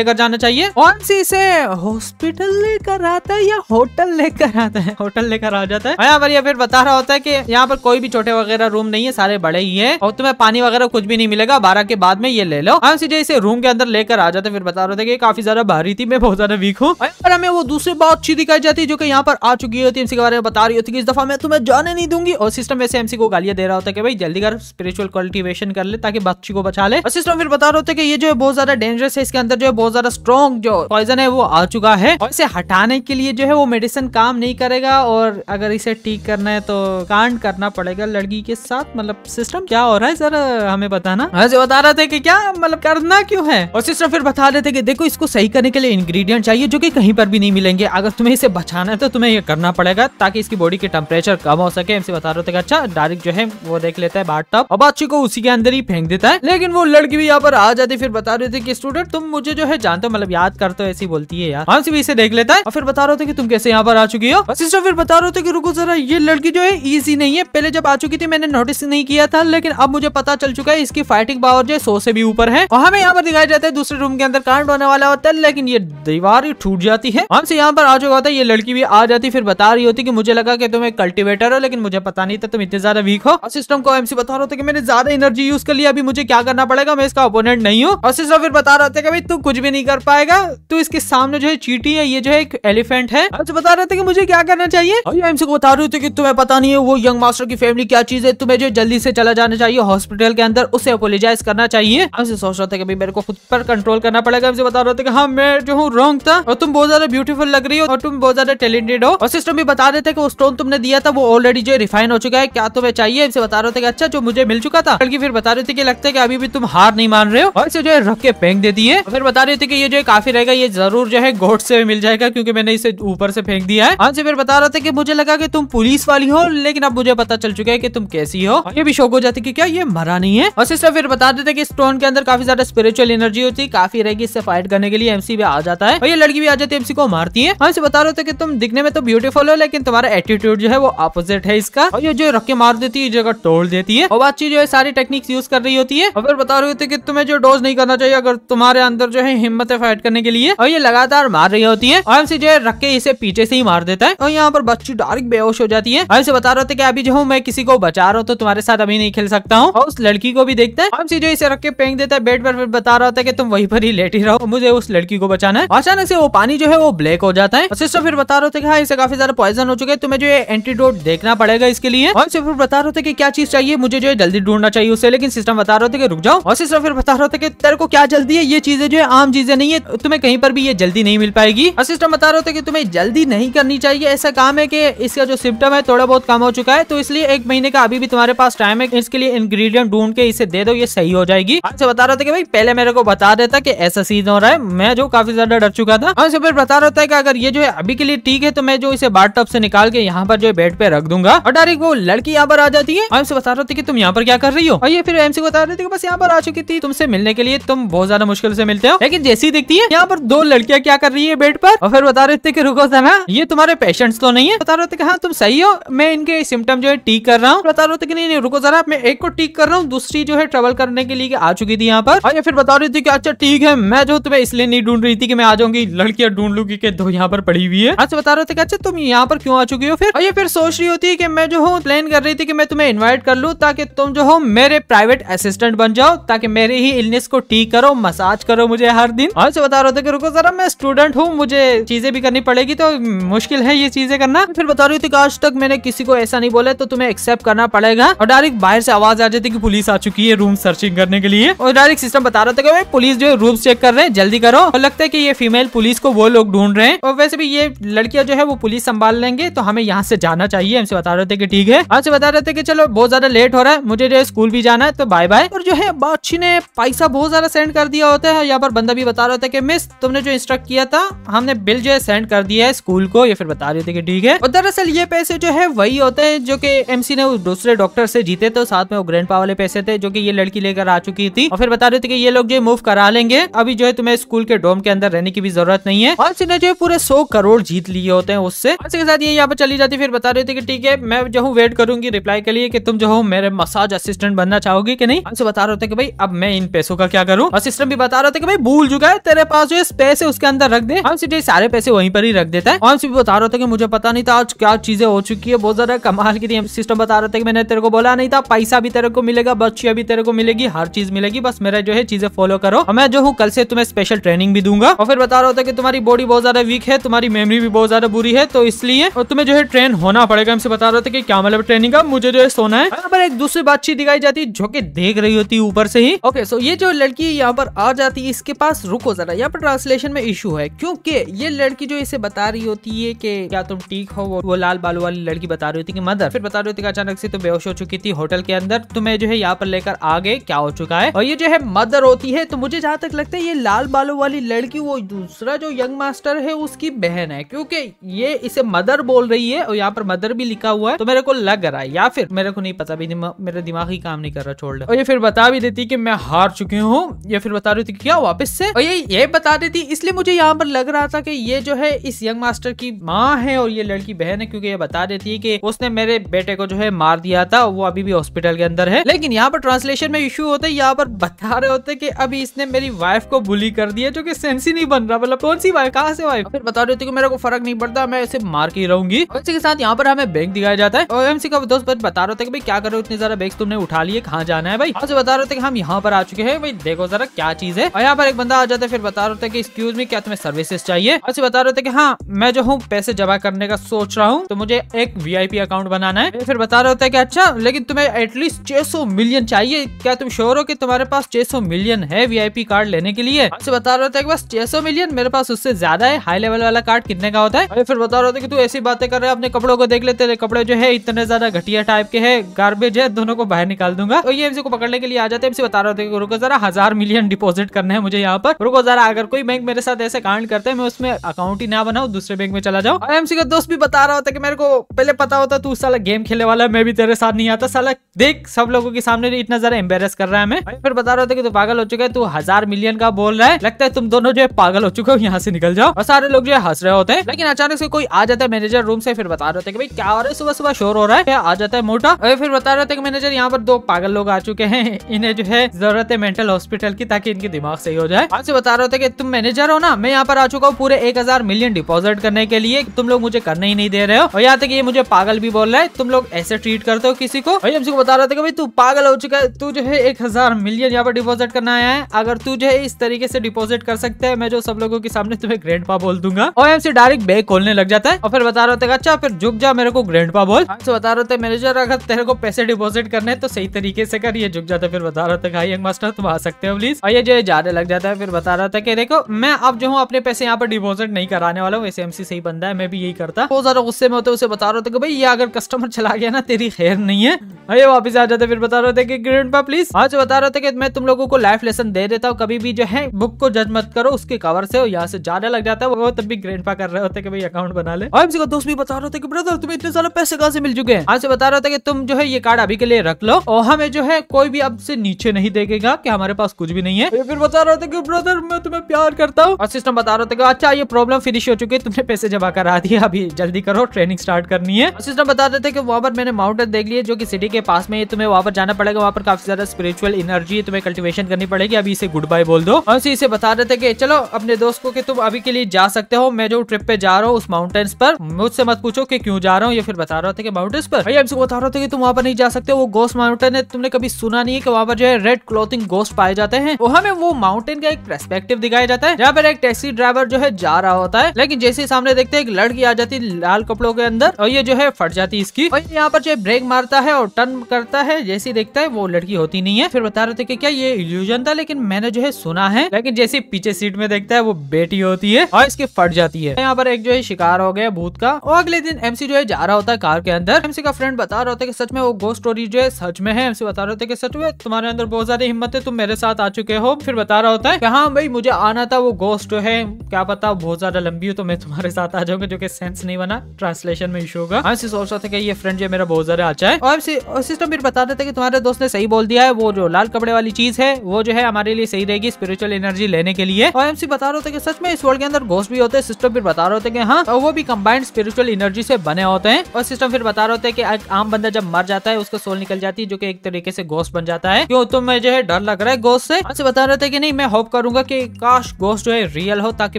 लेकर जाना चाहिए कौन सी इसे हॉस्पिटल लेकर आता है या होटल लेकर आता है होटल लेकर आ जाता है यहाँ पर यह फिर बता रहा होता है की यहाँ पर कोई भी छोटे वगैरह रूम नहीं है सारे बड़े ही है और तुम्हें पानी वगैरह कुछ भी नहीं नहीं मिलेगा बारह के बाद में ये ले लो हम हाँ, सीधे इसे रूम के अंदर लेकर आ जाते फिर बता रहे थे कि काफी ज्यादा भारी थी मैं बहुत ज्यादा वीक हूँ और हमें वो दूसरी बात अच्छी दिखाई जाती है जो कि यहाँ पर आ चुकी होती है बारे में बता रही होती है इस दफा मैं तुम्हें जाने नहीं दूंगी और सिस्टम वैसे एमसी को गालियां दे रहा होता है कि भाई जल्दी कर स्पिरिचुअल कल्टिवेशन कर ले ताकि बच्ची को बचा ले और सिस्टम फिर बता रहे होते कि ये जो है बहुत ज्यादा डेंजरस है इसके अंदर जो है बहुत ज्यादा स्ट्रॉन्ग जो पॉइजन है वो आ चुका है और इसे हटाने के लिए जो है वो मेडिसिन काम नहीं करेगा और अगर इसे ठीक करना है तो कांड करना पड़ेगा लड़की के साथ मतलब सिस्टम क्या हो रहा है सर हमें बताना ना ऐसे हाँ बता रहे थे कि क्या मतलब करना क्यों है और सिस्टर फिर बता रहे थे कि देखो इसको सही करने के लिए इंग्रेडिएंट चाहिए जो कि कहीं पर भी नहीं मिलेंगे अगर तुम्हें इसे बचाना है तो तुम्हें ये करना पड़ेगा ताकि इसकी बॉडी के टेम्परेचर कम हो सके हमसे बता रहे थे अच्छा डायरेक्ट जो है वो देख लेता है बाट और बादशी को उसी के अंदर ही फेंक देता है लेकिन वो लड़की भी यहाँ पर आ जाती फिर बता रहे थे की स्टूडेंट तुम मुझे जो है जानते हो मतलब याद करते हो ऐसी बोलती है यार हम हाँ भी इसे देख लेता है और फिर बता रहे थे की तुम कैसे यहाँ पर आ चुकी हो सिस्टर फिर बता रहे थे की रुको जरा ये लड़की जो है ईजी नहीं है पहले जब आ चुकी थी मैंने नोटिस नहीं किया था लेकिन अब मुझे पता चल चुका है इसकी फाइटिंग पावर जो है सौ से भी ऊपर है और हमें यहाँ पर दिखाया जाता है दूसरे रूम के अंदर कांड होने वाला होता है लेकिन ये दीवार टूट जाती है हमसे यहाँ पर आ चुका होता है ये लड़की भी आ जाती फिर बता रही होती की मुझे लगा की तुम एक कल्टिवेटर हो लेकिन मुझे पता नहीं था तुम इतने ज्यादा वीक हो और सिस्टम को एमसी बता रहा था कि मैंने ज्यादा एनर्जी यूज कर लिया अभी मुझे क्या करना पड़ेगा मैं इसका ओपोनेंट नहीं हूँ और सिस्टम फिर बता रहा था कि भाई तू कुछ भी नहीं कर पाएगा तू इसके सामने जो है चीटी है ये जो है एक एलिफेंट है हमसे बता रहे थे कि मुझे क्या करना चाहिए और एमसी को बता रही थी कि तुम्हें पता नहीं है वो यंग मास्टर की फैमिली क्या चीज है तुम्हें जो जल्दी से चला जाना चाहिए हॉस्पिटल के अंदर उसे अपोलोजाइज करना चाहिए हमसे सोच रहा था कि मेरे को खुद पर कंट्रोल करना पड़ेगा हमसे बता रहा था कि हाँ मैं जो हूँ रॉन्ग था और तुम बहुत ज्यादा ब्यूटीफुल लग रही हो और तुम बहुत ज्यादा टैलेंटेड हो और सिस्टम भी बता रहे थे कि वो स्टोन तुमने दिया था वो ऑलरेडी जो रिफाइन हो चुका है क्या तुम्हें चाहिए हमसे बता रहे थे अच्छा जो मुझे मिल चुका था बल्कि फिर बता रहे थे कि लगता है कि अभी भी तुम हार नहीं मान रहे हो और इसे जो है रख के फेंक दे दिए फिर बता रहे थे कि ये जो काफी रहेगा ये जरूर जो है गोट से मिल जाएगा क्योंकि मैंने इसे ऊपर से फेंक दिया है हमसे फिर बता रहे थे कि मुझे लगा कि तुम पुलिस वाली हो लेकिन अब मुझे पता चल चुका है कि तुम कैसी हो ये भी शौक हो जाती कि क्या ये मरा नहीं है और सिस्टर इसमें तो फिर बता देते कि स्टोन के अंदर काफी ज्यादा स्पिरिचुअल एनर्जी होती है काफी रहेगी इससे फाइट करने के लिए एमसी भी आ जाता है और ये लड़की भी आ जाती है एमसी को मारती है हम हाँ, से बता रहे थे कि तुम दिखने में तो ब्यूटीफुल हो लेकिन तुम्हारा एटीट्यूड जो है वो अपोजिट है इसका और ये जो रखे मार देती है जगह तोड़ देती है और बातचीत जो है सारी टेक्निक्स यूज कर रही होती है और फिर बता रहे थे कि तुम्हें जो डोज नहीं करना चाहिए अगर तुम्हारे अंदर जो है हिम्मत है फाइट करने के लिए और ये लगातार मार रही होती है और एमसी जो है रखे इसे पीछे से ही मार देता है और यहाँ पर बच्ची डायरेक्ट बेहोश हो जाती है और बता रहे थे कि अभी जो हूँ मैं किसी को बचा रहा हूँ तो तुम्हारे साथ अभी नहीं खेल सकता हूँ और उस लड़की को भी देखते हैं हम सीधे इसे रख के फेंक देता है बेड पर फिर बता रहा होता है कि तुम वहीं पर ही लेटी रहो मुझे उस लड़की को बचाना है अचानक से वो पानी जो है वो ब्लैक हो जाता है सिस्टर फिर बता रहे थे हाँ इसे काफी ज्यादा पॉइजन हो चुके हैं तुम्हें जो है एंटीडोट देखना पड़ेगा इसके लिए और सिर्फ बता रहे थे कि क्या चीज चाहिए मुझे जो है जल्दी ढूंढना चाहिए उसे लेकिन सिस्टम बता रहे थे कि रुक जाओ और सिस्टर फिर बता रहे थे कि तेरे को क्या जल्दी है ये चीजें जो है आम चीजें नहीं है तुम्हें कहीं पर भी ये जल्दी नहीं मिल पाएगी और सिस्टम बता रहे थे कि तुम्हें जल्दी नहीं करनी चाहिए ऐसा काम है कि इसका जो सिम्टम है थोड़ा बहुत कम हो चुका है तो इसलिए एक महीने का अभी भी तुम्हारे पास टाइम है इसके लिए इंग्रीडियंट ढूंढ के इसे दे दो ये सही हो जाएगी हमसे बता रहा था कि भाई पहले मेरे को बता देता कि ऐसा सीन हो रहा है मैं जो काफी ज्यादा डर चुका था हमसे फिर बता रहा था कि अगर ये जो है अभी के लिए ठीक है तो मैं जो इसे बार टॉप से निकाल के यहाँ पर जो बेड पे रख दूंगा और डायरेक्ट वो लड़की यहाँ पर आ जाती है हमसे बता रहा था कि तुम यहाँ पर क्या कर रही हो और ये फिर एमसी बता रहे थे बस यहाँ पर आ चुकी थी तुमसे मिलने के लिए तुम बहुत ज्यादा मुश्किल से मिलते हो लेकिन जैसी दिखती है यहाँ पर दो लड़कियां क्या कर रही है बेड पर और फिर बता रहे थे कि रुको सना ये तुम्हारे पेशेंट्स तो नहीं है बता रहे थे कि हाँ तुम सही हो मैं इनके सिम्टम जो है ठीक कर रहा हूँ बता रहे थे कि नहीं रुको जरा मैं एक को ठीक कर रहा हूँ दूसरी जो है ट्रेवल करने के लिए आ चुकी थी यहाँ पर और हाँ, ये फिर बता रही थी कि अच्छा ठीक है मैं जो तुम्हें इसलिए नहीं ढूंढ रही थी कि मैं आ जाऊंगी लड़कियां ढूंढ लूंगी के दो यहाँ पर पड़ी हुई है अच्छा बता रहे थे अच्छा तुम यहाँ पर क्यों आ चुकी हो फिर और हाँ, ये फिर सोच रही होती कि मैं जो हूँ प्लान कर रही थी कि मैं तुम्हें इन्वाइट कर लूँ ताकि तुम जो हो मेरे प्राइवेट असिस्टेंट बन जाओ ताकि मेरे ही इलनेस को ठीक करो मसाज करो मुझे हर दिन और हाँ, से अच्छा, बता रहे थे कि रुको जरा मैं स्टूडेंट हूँ मुझे चीजें भी करनी पड़ेगी तो मुश्किल है ये चीजें करना फिर बता रही थी आज तक मैंने किसी को ऐसा नहीं बोला तो तुम्हें एक्सेप्ट करना पड़ेगा और डायरेक्ट बाहर से आवाज आ जाती कि पुलिस आ चुकी है रूम सर्चिंग करने के लिए और डायरेक्ट सिस्टम बता रहा था कि पुलिस जो है रूम चेक कर रहे हैं जल्दी करो और लगता है की ये फीमेल पुलिस को वो लोग ढूंढ रहे हैं और वैसे भी ये लड़कियां जो है वो पुलिस संभाल लेंगे तो हमें यहाँ से जाना चाहिए हमसे बता रहे थे की ठीक है हमसे बता रहे थे की चलो बहुत ज्यादा लेट हो रहा है मुझे जो है स्कूल भी जाना है तो बाय बाय और जो है बादशी ने पैसा बहुत ज्यादा सेंड कर दिया होता है यहाँ पर बंदा भी बता रहा था कि मिस तुमने जो इंस्ट्रक्ट किया था हमने बिल जो है सेंड कर दिया है स्कूल को ये फिर बता रहे थे कि ठीक है और दरअसल ये पैसे जो है वही होते हैं जो कि एमसी ने दूसरे डॉक्टर से जीते थे साथ में वो ग्रैंड वाले पैसे थे जो कि ये लड़की लेकर आ चुकी थी और फिर बता रहे थे कि ये लोग जो मूव करा लेंगे अभी जो है तुम्हें स्कूल के डोम के अंदर रहने की भी जरूरत नहीं है और ने जो पूरे सौ करोड़ जीत लिए होते हैं उससे के साथ ये यहाँ पर चली जाती फिर बता रहे थे कि ठीक है मैं जो हूँ वेट करूंगी रिप्लाई के लिए कि तुम जो हो मेरे मसाज असिस्टेंट बनना चाहोगी कि नहीं हमसे बता रहे थे कि भाई अब मैं इन पैसों का क्या करूँ असिस्टेंट भी बता रहे थे कि भाई भूल चुका है तेरे पास जो है पैसे उसके अंदर रख दे हम सीधे सारे पैसे वहीं पर ही रख देता है हम भी बता रहे थे कि मुझे पता नहीं था आज क्या चीजें हो चुकी है बहुत ज्यादा कमाल की थी सिस्टम बता रहे थे कि मैंने तेरे को बोला नहीं था पैसा भी तेरे को मिलेगा बच्चिया भी तेरे को मिलेगी हर चीज मिलेगी बस मेरा जो है चीजें फॉलो करो और मैं जो हूँ कल से तुम्हें स्पेशल ट्रेनिंग भी दूंगा और फिर बता रहा होता की तुम्हारी बॉडी बहुत ज्यादा वीक है तुम्हारी मेमरी भी बहुत ज्यादा बुरी है तो इसलिए और तुम्हें जो है ट्रेन होना पड़ेगा हमसे बता रहा था की क्या मतलब ट्रेनिंग का मुझे जो है सोना है यहाँ पर एक दूसरी बातचीत दिखाई जाती है जो की देख रही होती है ऊपर से ही ओके सो ये जो लड़की यहाँ पर आ जाती है इसके पास रुको जरा यहाँ पर ट्रांसलेशन में इशू है क्योंकि ये लड़की जो इसे बता रही होती है कि क्या तुम ठीक हो वो लाल बालू वाली लड़की बता रही होती है कि मदर फिर बता रही होती है अचानक से तो बेहोश हो चुकी थी होटल के अंदर तुम्हें जो है यहाँ पर लेकर आगे क्या हो चुका है और ये जो है मदर होती है तो मुझे जहाँ तक लगता है ये लाल बालों वाली लड़की वो दूसरा जो यंग मास्टर है उसकी बहन है क्योंकि ये इसे मदर बोल रही है और यहाँ पर मदर भी लिखा हुआ है तो मेरे को लग रहा है या फिर मेरे को नहीं पता भी दिमा, मेरा दिमाग ही काम नहीं कर रहा छोड़ और ये फिर बता भी देती की मैं हार चुकी हूँ या फिर बता रही थी क्या वापिस से और ये ये बता देती इसलिए मुझे यहाँ पर लग रहा था की ये जो है इस यंग मास्टर की माँ है और ये लड़की बहन है क्योंकि ये बता देती है की उसने मेरे बेटे को जो है मार दिया था वो अभी भी हॉस्पिटल के अंदर है लेकिन यहाँ पर ट्रांसलेशन सिचुएशन में इशू होता है यहाँ पर बता रहे होते कि अभी इसने मेरी वाइफ को बुली कर दिया जो कि सेंस ही नहीं बन रहा मतलब कौन सी वाइफ कहाँ से वाइफ फिर बता रहे होते कि मेरे को फर्क नहीं पड़ता मैं इसे मार के रहूंगी उसी के साथ यहाँ पर हमें बैंक दिखाया जाता है और का दोस्त बता रहे होते कि क्या करो इतने ज्यादा बैग तुमने उठा लिए कहाँ जाना है भाई आपसे बता रहे थे हम यहाँ पर आ चुके हैं भाई देखो जरा क्या चीज है और यहाँ पर एक बंदा आ जाता है फिर बता रहे थे एक्सक्यूज में क्या तुम्हें सर्विसेस चाहिए और बता रहे थे कि हाँ मैं जो हूँ पैसे जमा करने का सोच रहा हूँ तो मुझे एक वी अकाउंट बनाना है फिर बता रहे होते हैं कि अच्छा लेकिन तुम्हें एटलीस्ट छह मिलियन चाहिए कि क्या तुम श्योर हो कि तुम्हारे पास 600 मिलियन है वीआईपी कार्ड लेने के लिए से हाँ, तो बता रहा था बस 600 मिलियन मेरे पास उससे ज्यादा है हाई लेवल वाला कार्ड कितने का होता है अरे फिर बता रहा था कि तू ऐसी बातें कर रहे अपने कपड़ों को देख लेते कपड़े जो है इतने ज्यादा घटिया टाइप के है गार्बेज है दोनों को बाहर निकाल दूंगा तो ये एमसी को पकड़ने के लिए आ जाते हैं बता रहा था रुको जरा हजार मिलियन डिपोजिट करना है मुझे यहाँ पर रुको जरा अगर कोई बैंक मेरे साथ ऐसे कांड करते हैं मैं उसमें अकाउंट ही ना बनाऊ दूसरे बैंक में चला जाऊँ एमसी का दोस्त भी बता रहा होता कि मेरे को पहले पता होता तू साला गेम खेलने वाला मैं भी तेरे साथ नहीं आता साला देख सब लोगों के सामने इतना ज्यादा एम्बेस कर रहा है हमें फिर बता रहे थे कि तू पागल हो चुका है तू हजार मिलियन का बोल रहा है लगता है तुम दोनों जो है पागल हो चुके हो यहाँ से निकल जाओ और सारे लोग जो है हंस रहे होते हैं लेकिन अचानक से कोई आ जाता है मैनेजर रूम से फिर बता रहे थे भाई क्या हो रहा है सुबह सुबह शोर हो रहा है आ जाता है मोटा और फिर बता रहे थे कि मैनेजर यहाँ पर दो पागल लोग आ चुके हैं इन्हें जो है जरूरत है मेंटल हॉस्पिटल की ताकि इनके दिमाग सही हो जाए आपसे बता रहे थे कि तुम मैनेजर हो ना मैं यहाँ पर आ चुका हूँ पूरे एक हजार मिलियन डिपॉजिट करने के लिए तुम लोग मुझे करने ही नहीं दे रहे हो और यहाँ तक ये मुझे पागल भी बोल रहा है तुम लोग ऐसे ट्रीट करते हो किसी को भाई हमसे बता रहे थे कि भाई तू पागल हो चुका है तू जो है एक हजार मिलियन यहाँ पर डिपॉजिट करना आया है अगर तू जो है इस तरीके से डिपॉजिट कर सकते हैं मैं जो सब लोगों के सामने तुम्हें ग्रैंड पा बोल दूंगा और एमसी डायरेक्ट बैग खोलने लग जाता है और फिर बता रहे अच्छा फिर झुक जा मेरे को ग्रैंड पा बोल हाँ, तो बता रहे मैनेजर अगर तेरे को पैसे डिपोजिट करने तो सही तरीके से कर ये झुक जाता फिर बता रहा था यंग मास्टर तुम आ सकते हो प्लीज और ये जो ज्यादा लग जाता है फिर बता रहा था कि देखो मैं अब जो हूँ अपने पैसे यहाँ पर डिपोजिट नहीं कराने वाला हूँ एम एमसी सही बंदा है मैं भी यही करता बहुत ज्यादा गुस्से में होते उसे बता रहा था कि भाई ये अगर कस्टमर चला गया ना तेरी खैर नहीं है अरे वापस आ जाते फिर बता रहे थे कि कमेंट पर प्लीज आज बता रहे थे कि मैं तुम लोगों को लाइफ लेसन दे देता हूँ कभी भी जो है बुक को जज मत करो उसके कवर से यहाँ से ज्यादा लग जाता है वो तब भी ग्रैंडपा कर रहे होते कि भाई अकाउंट बना ले और का दोस्त भी बता रहे थे कि ब्रदर तुम्हें इतने सारे पैसे कहाँ से मिल चुके हैं आज से बता रहे थे कि तुम जो है ये कार्ड अभी के लिए रख लो और हमें जो है कोई भी अब से नीचे नहीं देखेगा की हमारे पास कुछ भी नहीं है फिर बता रहे थे कि ब्रदर मैं तुम्हें प्यार करता हूँ और सिस्टम बता रहे थे अच्छा ये प्रॉब्लम फिनिश हो चुकी है तुमने पैसे जमा करा दिया अभी जल्दी करो ट्रेनिंग स्टार्ट करनी है सिस्टम बता रहे थे कि वहाँ पर मैंने माउंटेन देख लिया जो कि सिटी के पास में तुम्हें वहाँ पर जाना पड़ेगा वहाँ पर काफी ज्यादा स्पिरिचुअल एनर्जी तुम्हें कल्टिवेशन करनी पड़ेगी अभी इसे गुड बाय बोल दो और इसे बता रहे थे कि चलो अपने दोस्त को कि तुम अभी के लिए जा सकते हो मैं जो ट्रिप पे जा रहा हूँ उस माउंटेन्स पर मुझसे मत पूछो कि क्यों जा रहा हूँ या फिर बता रहा था कि माउंटेन्स पर भाई हमसे बता रहा था कि तुम वहाँ पर नहीं जा सकते वो गोस्ट माउंटेन है तुमने कभी सुना नहीं है कि वहाँ पर जो है रेड क्लोथिंग गोस्ट पाए जाते हैं वो हमें वो माउंटेन का एक परस्पेक्टिव दिखाया जाता है जहाँ पर एक टैक्सी ड्राइवर जो है जा रहा होता है लेकिन जैसे सामने देखते हैं एक लड़की आ जाती है लाल कपड़ों के अंदर और ये जो है फट जाती है इसकी और यहाँ पर जो है ब्रेक मारता है और टर्न करता है जैसे देखता है वो लड़की की होती नहीं है फिर बता रहे थे कि क्या ये इल्यूजन था लेकिन मैंने जो है सुना है लेकिन जैसे पीछे सीट में देखता है वो बेटी होती है और इसकी फट जाती है यहाँ पर एक जो है शिकार हो गया भूत का और अगले दिन एमसी जो है जा रहा होता है कार के अंदर एमसी का फ्रेंड बता रहा थे कि सच में वो गो स्टोरी जो है सच में है एमसी बता रहे थे सच में तुम्हारे अंदर बहुत ज्यादा हिम्मत है तुम मेरे साथ आ चुके हो फिर बता रहा होता है हाँ भाई मुझे आना था वो गोस्ट है क्या पता बहुत ज्यादा लंबी हो तो मैं तुम्हारे साथ आ जाऊंगा जो कि सेंस नहीं बना ट्रांसलेशन में इशू होगा सोच रहा था कि ये फ्रेंड जो मेरा बहुत ज्यादा अच्छा है और सिस्टम फिर बता देते कि तुम्हारे दोस्त ने सही बोल दिया है वो जो लाल कपड़े वाली चीज है वो जो है हमारे लिए सही रहेगी स्पिरिचुअल एनर्जी लेने के लिए और एमसी बता रहे थे कि सच में इस वर्ल्ड के अंदर घोष भी होते हैं सिस्टम फिर बता रहे थे कि हाँ वो भी कंबाइंड स्पिरिचुअल एनर्जी से बने होते हैं और सिस्टम फिर बता रहे थे कि एक आम बंदा जब मर जाता है उसका सोल निकल जाती है जो की एक तरीके से घोष बन जाता है क्यों तुम तो जो है डर लग रहा है घोष से हमसे बता रहे थे कि नहीं मैं होप करूंगा की काश घोष जो है रियल हो ताकि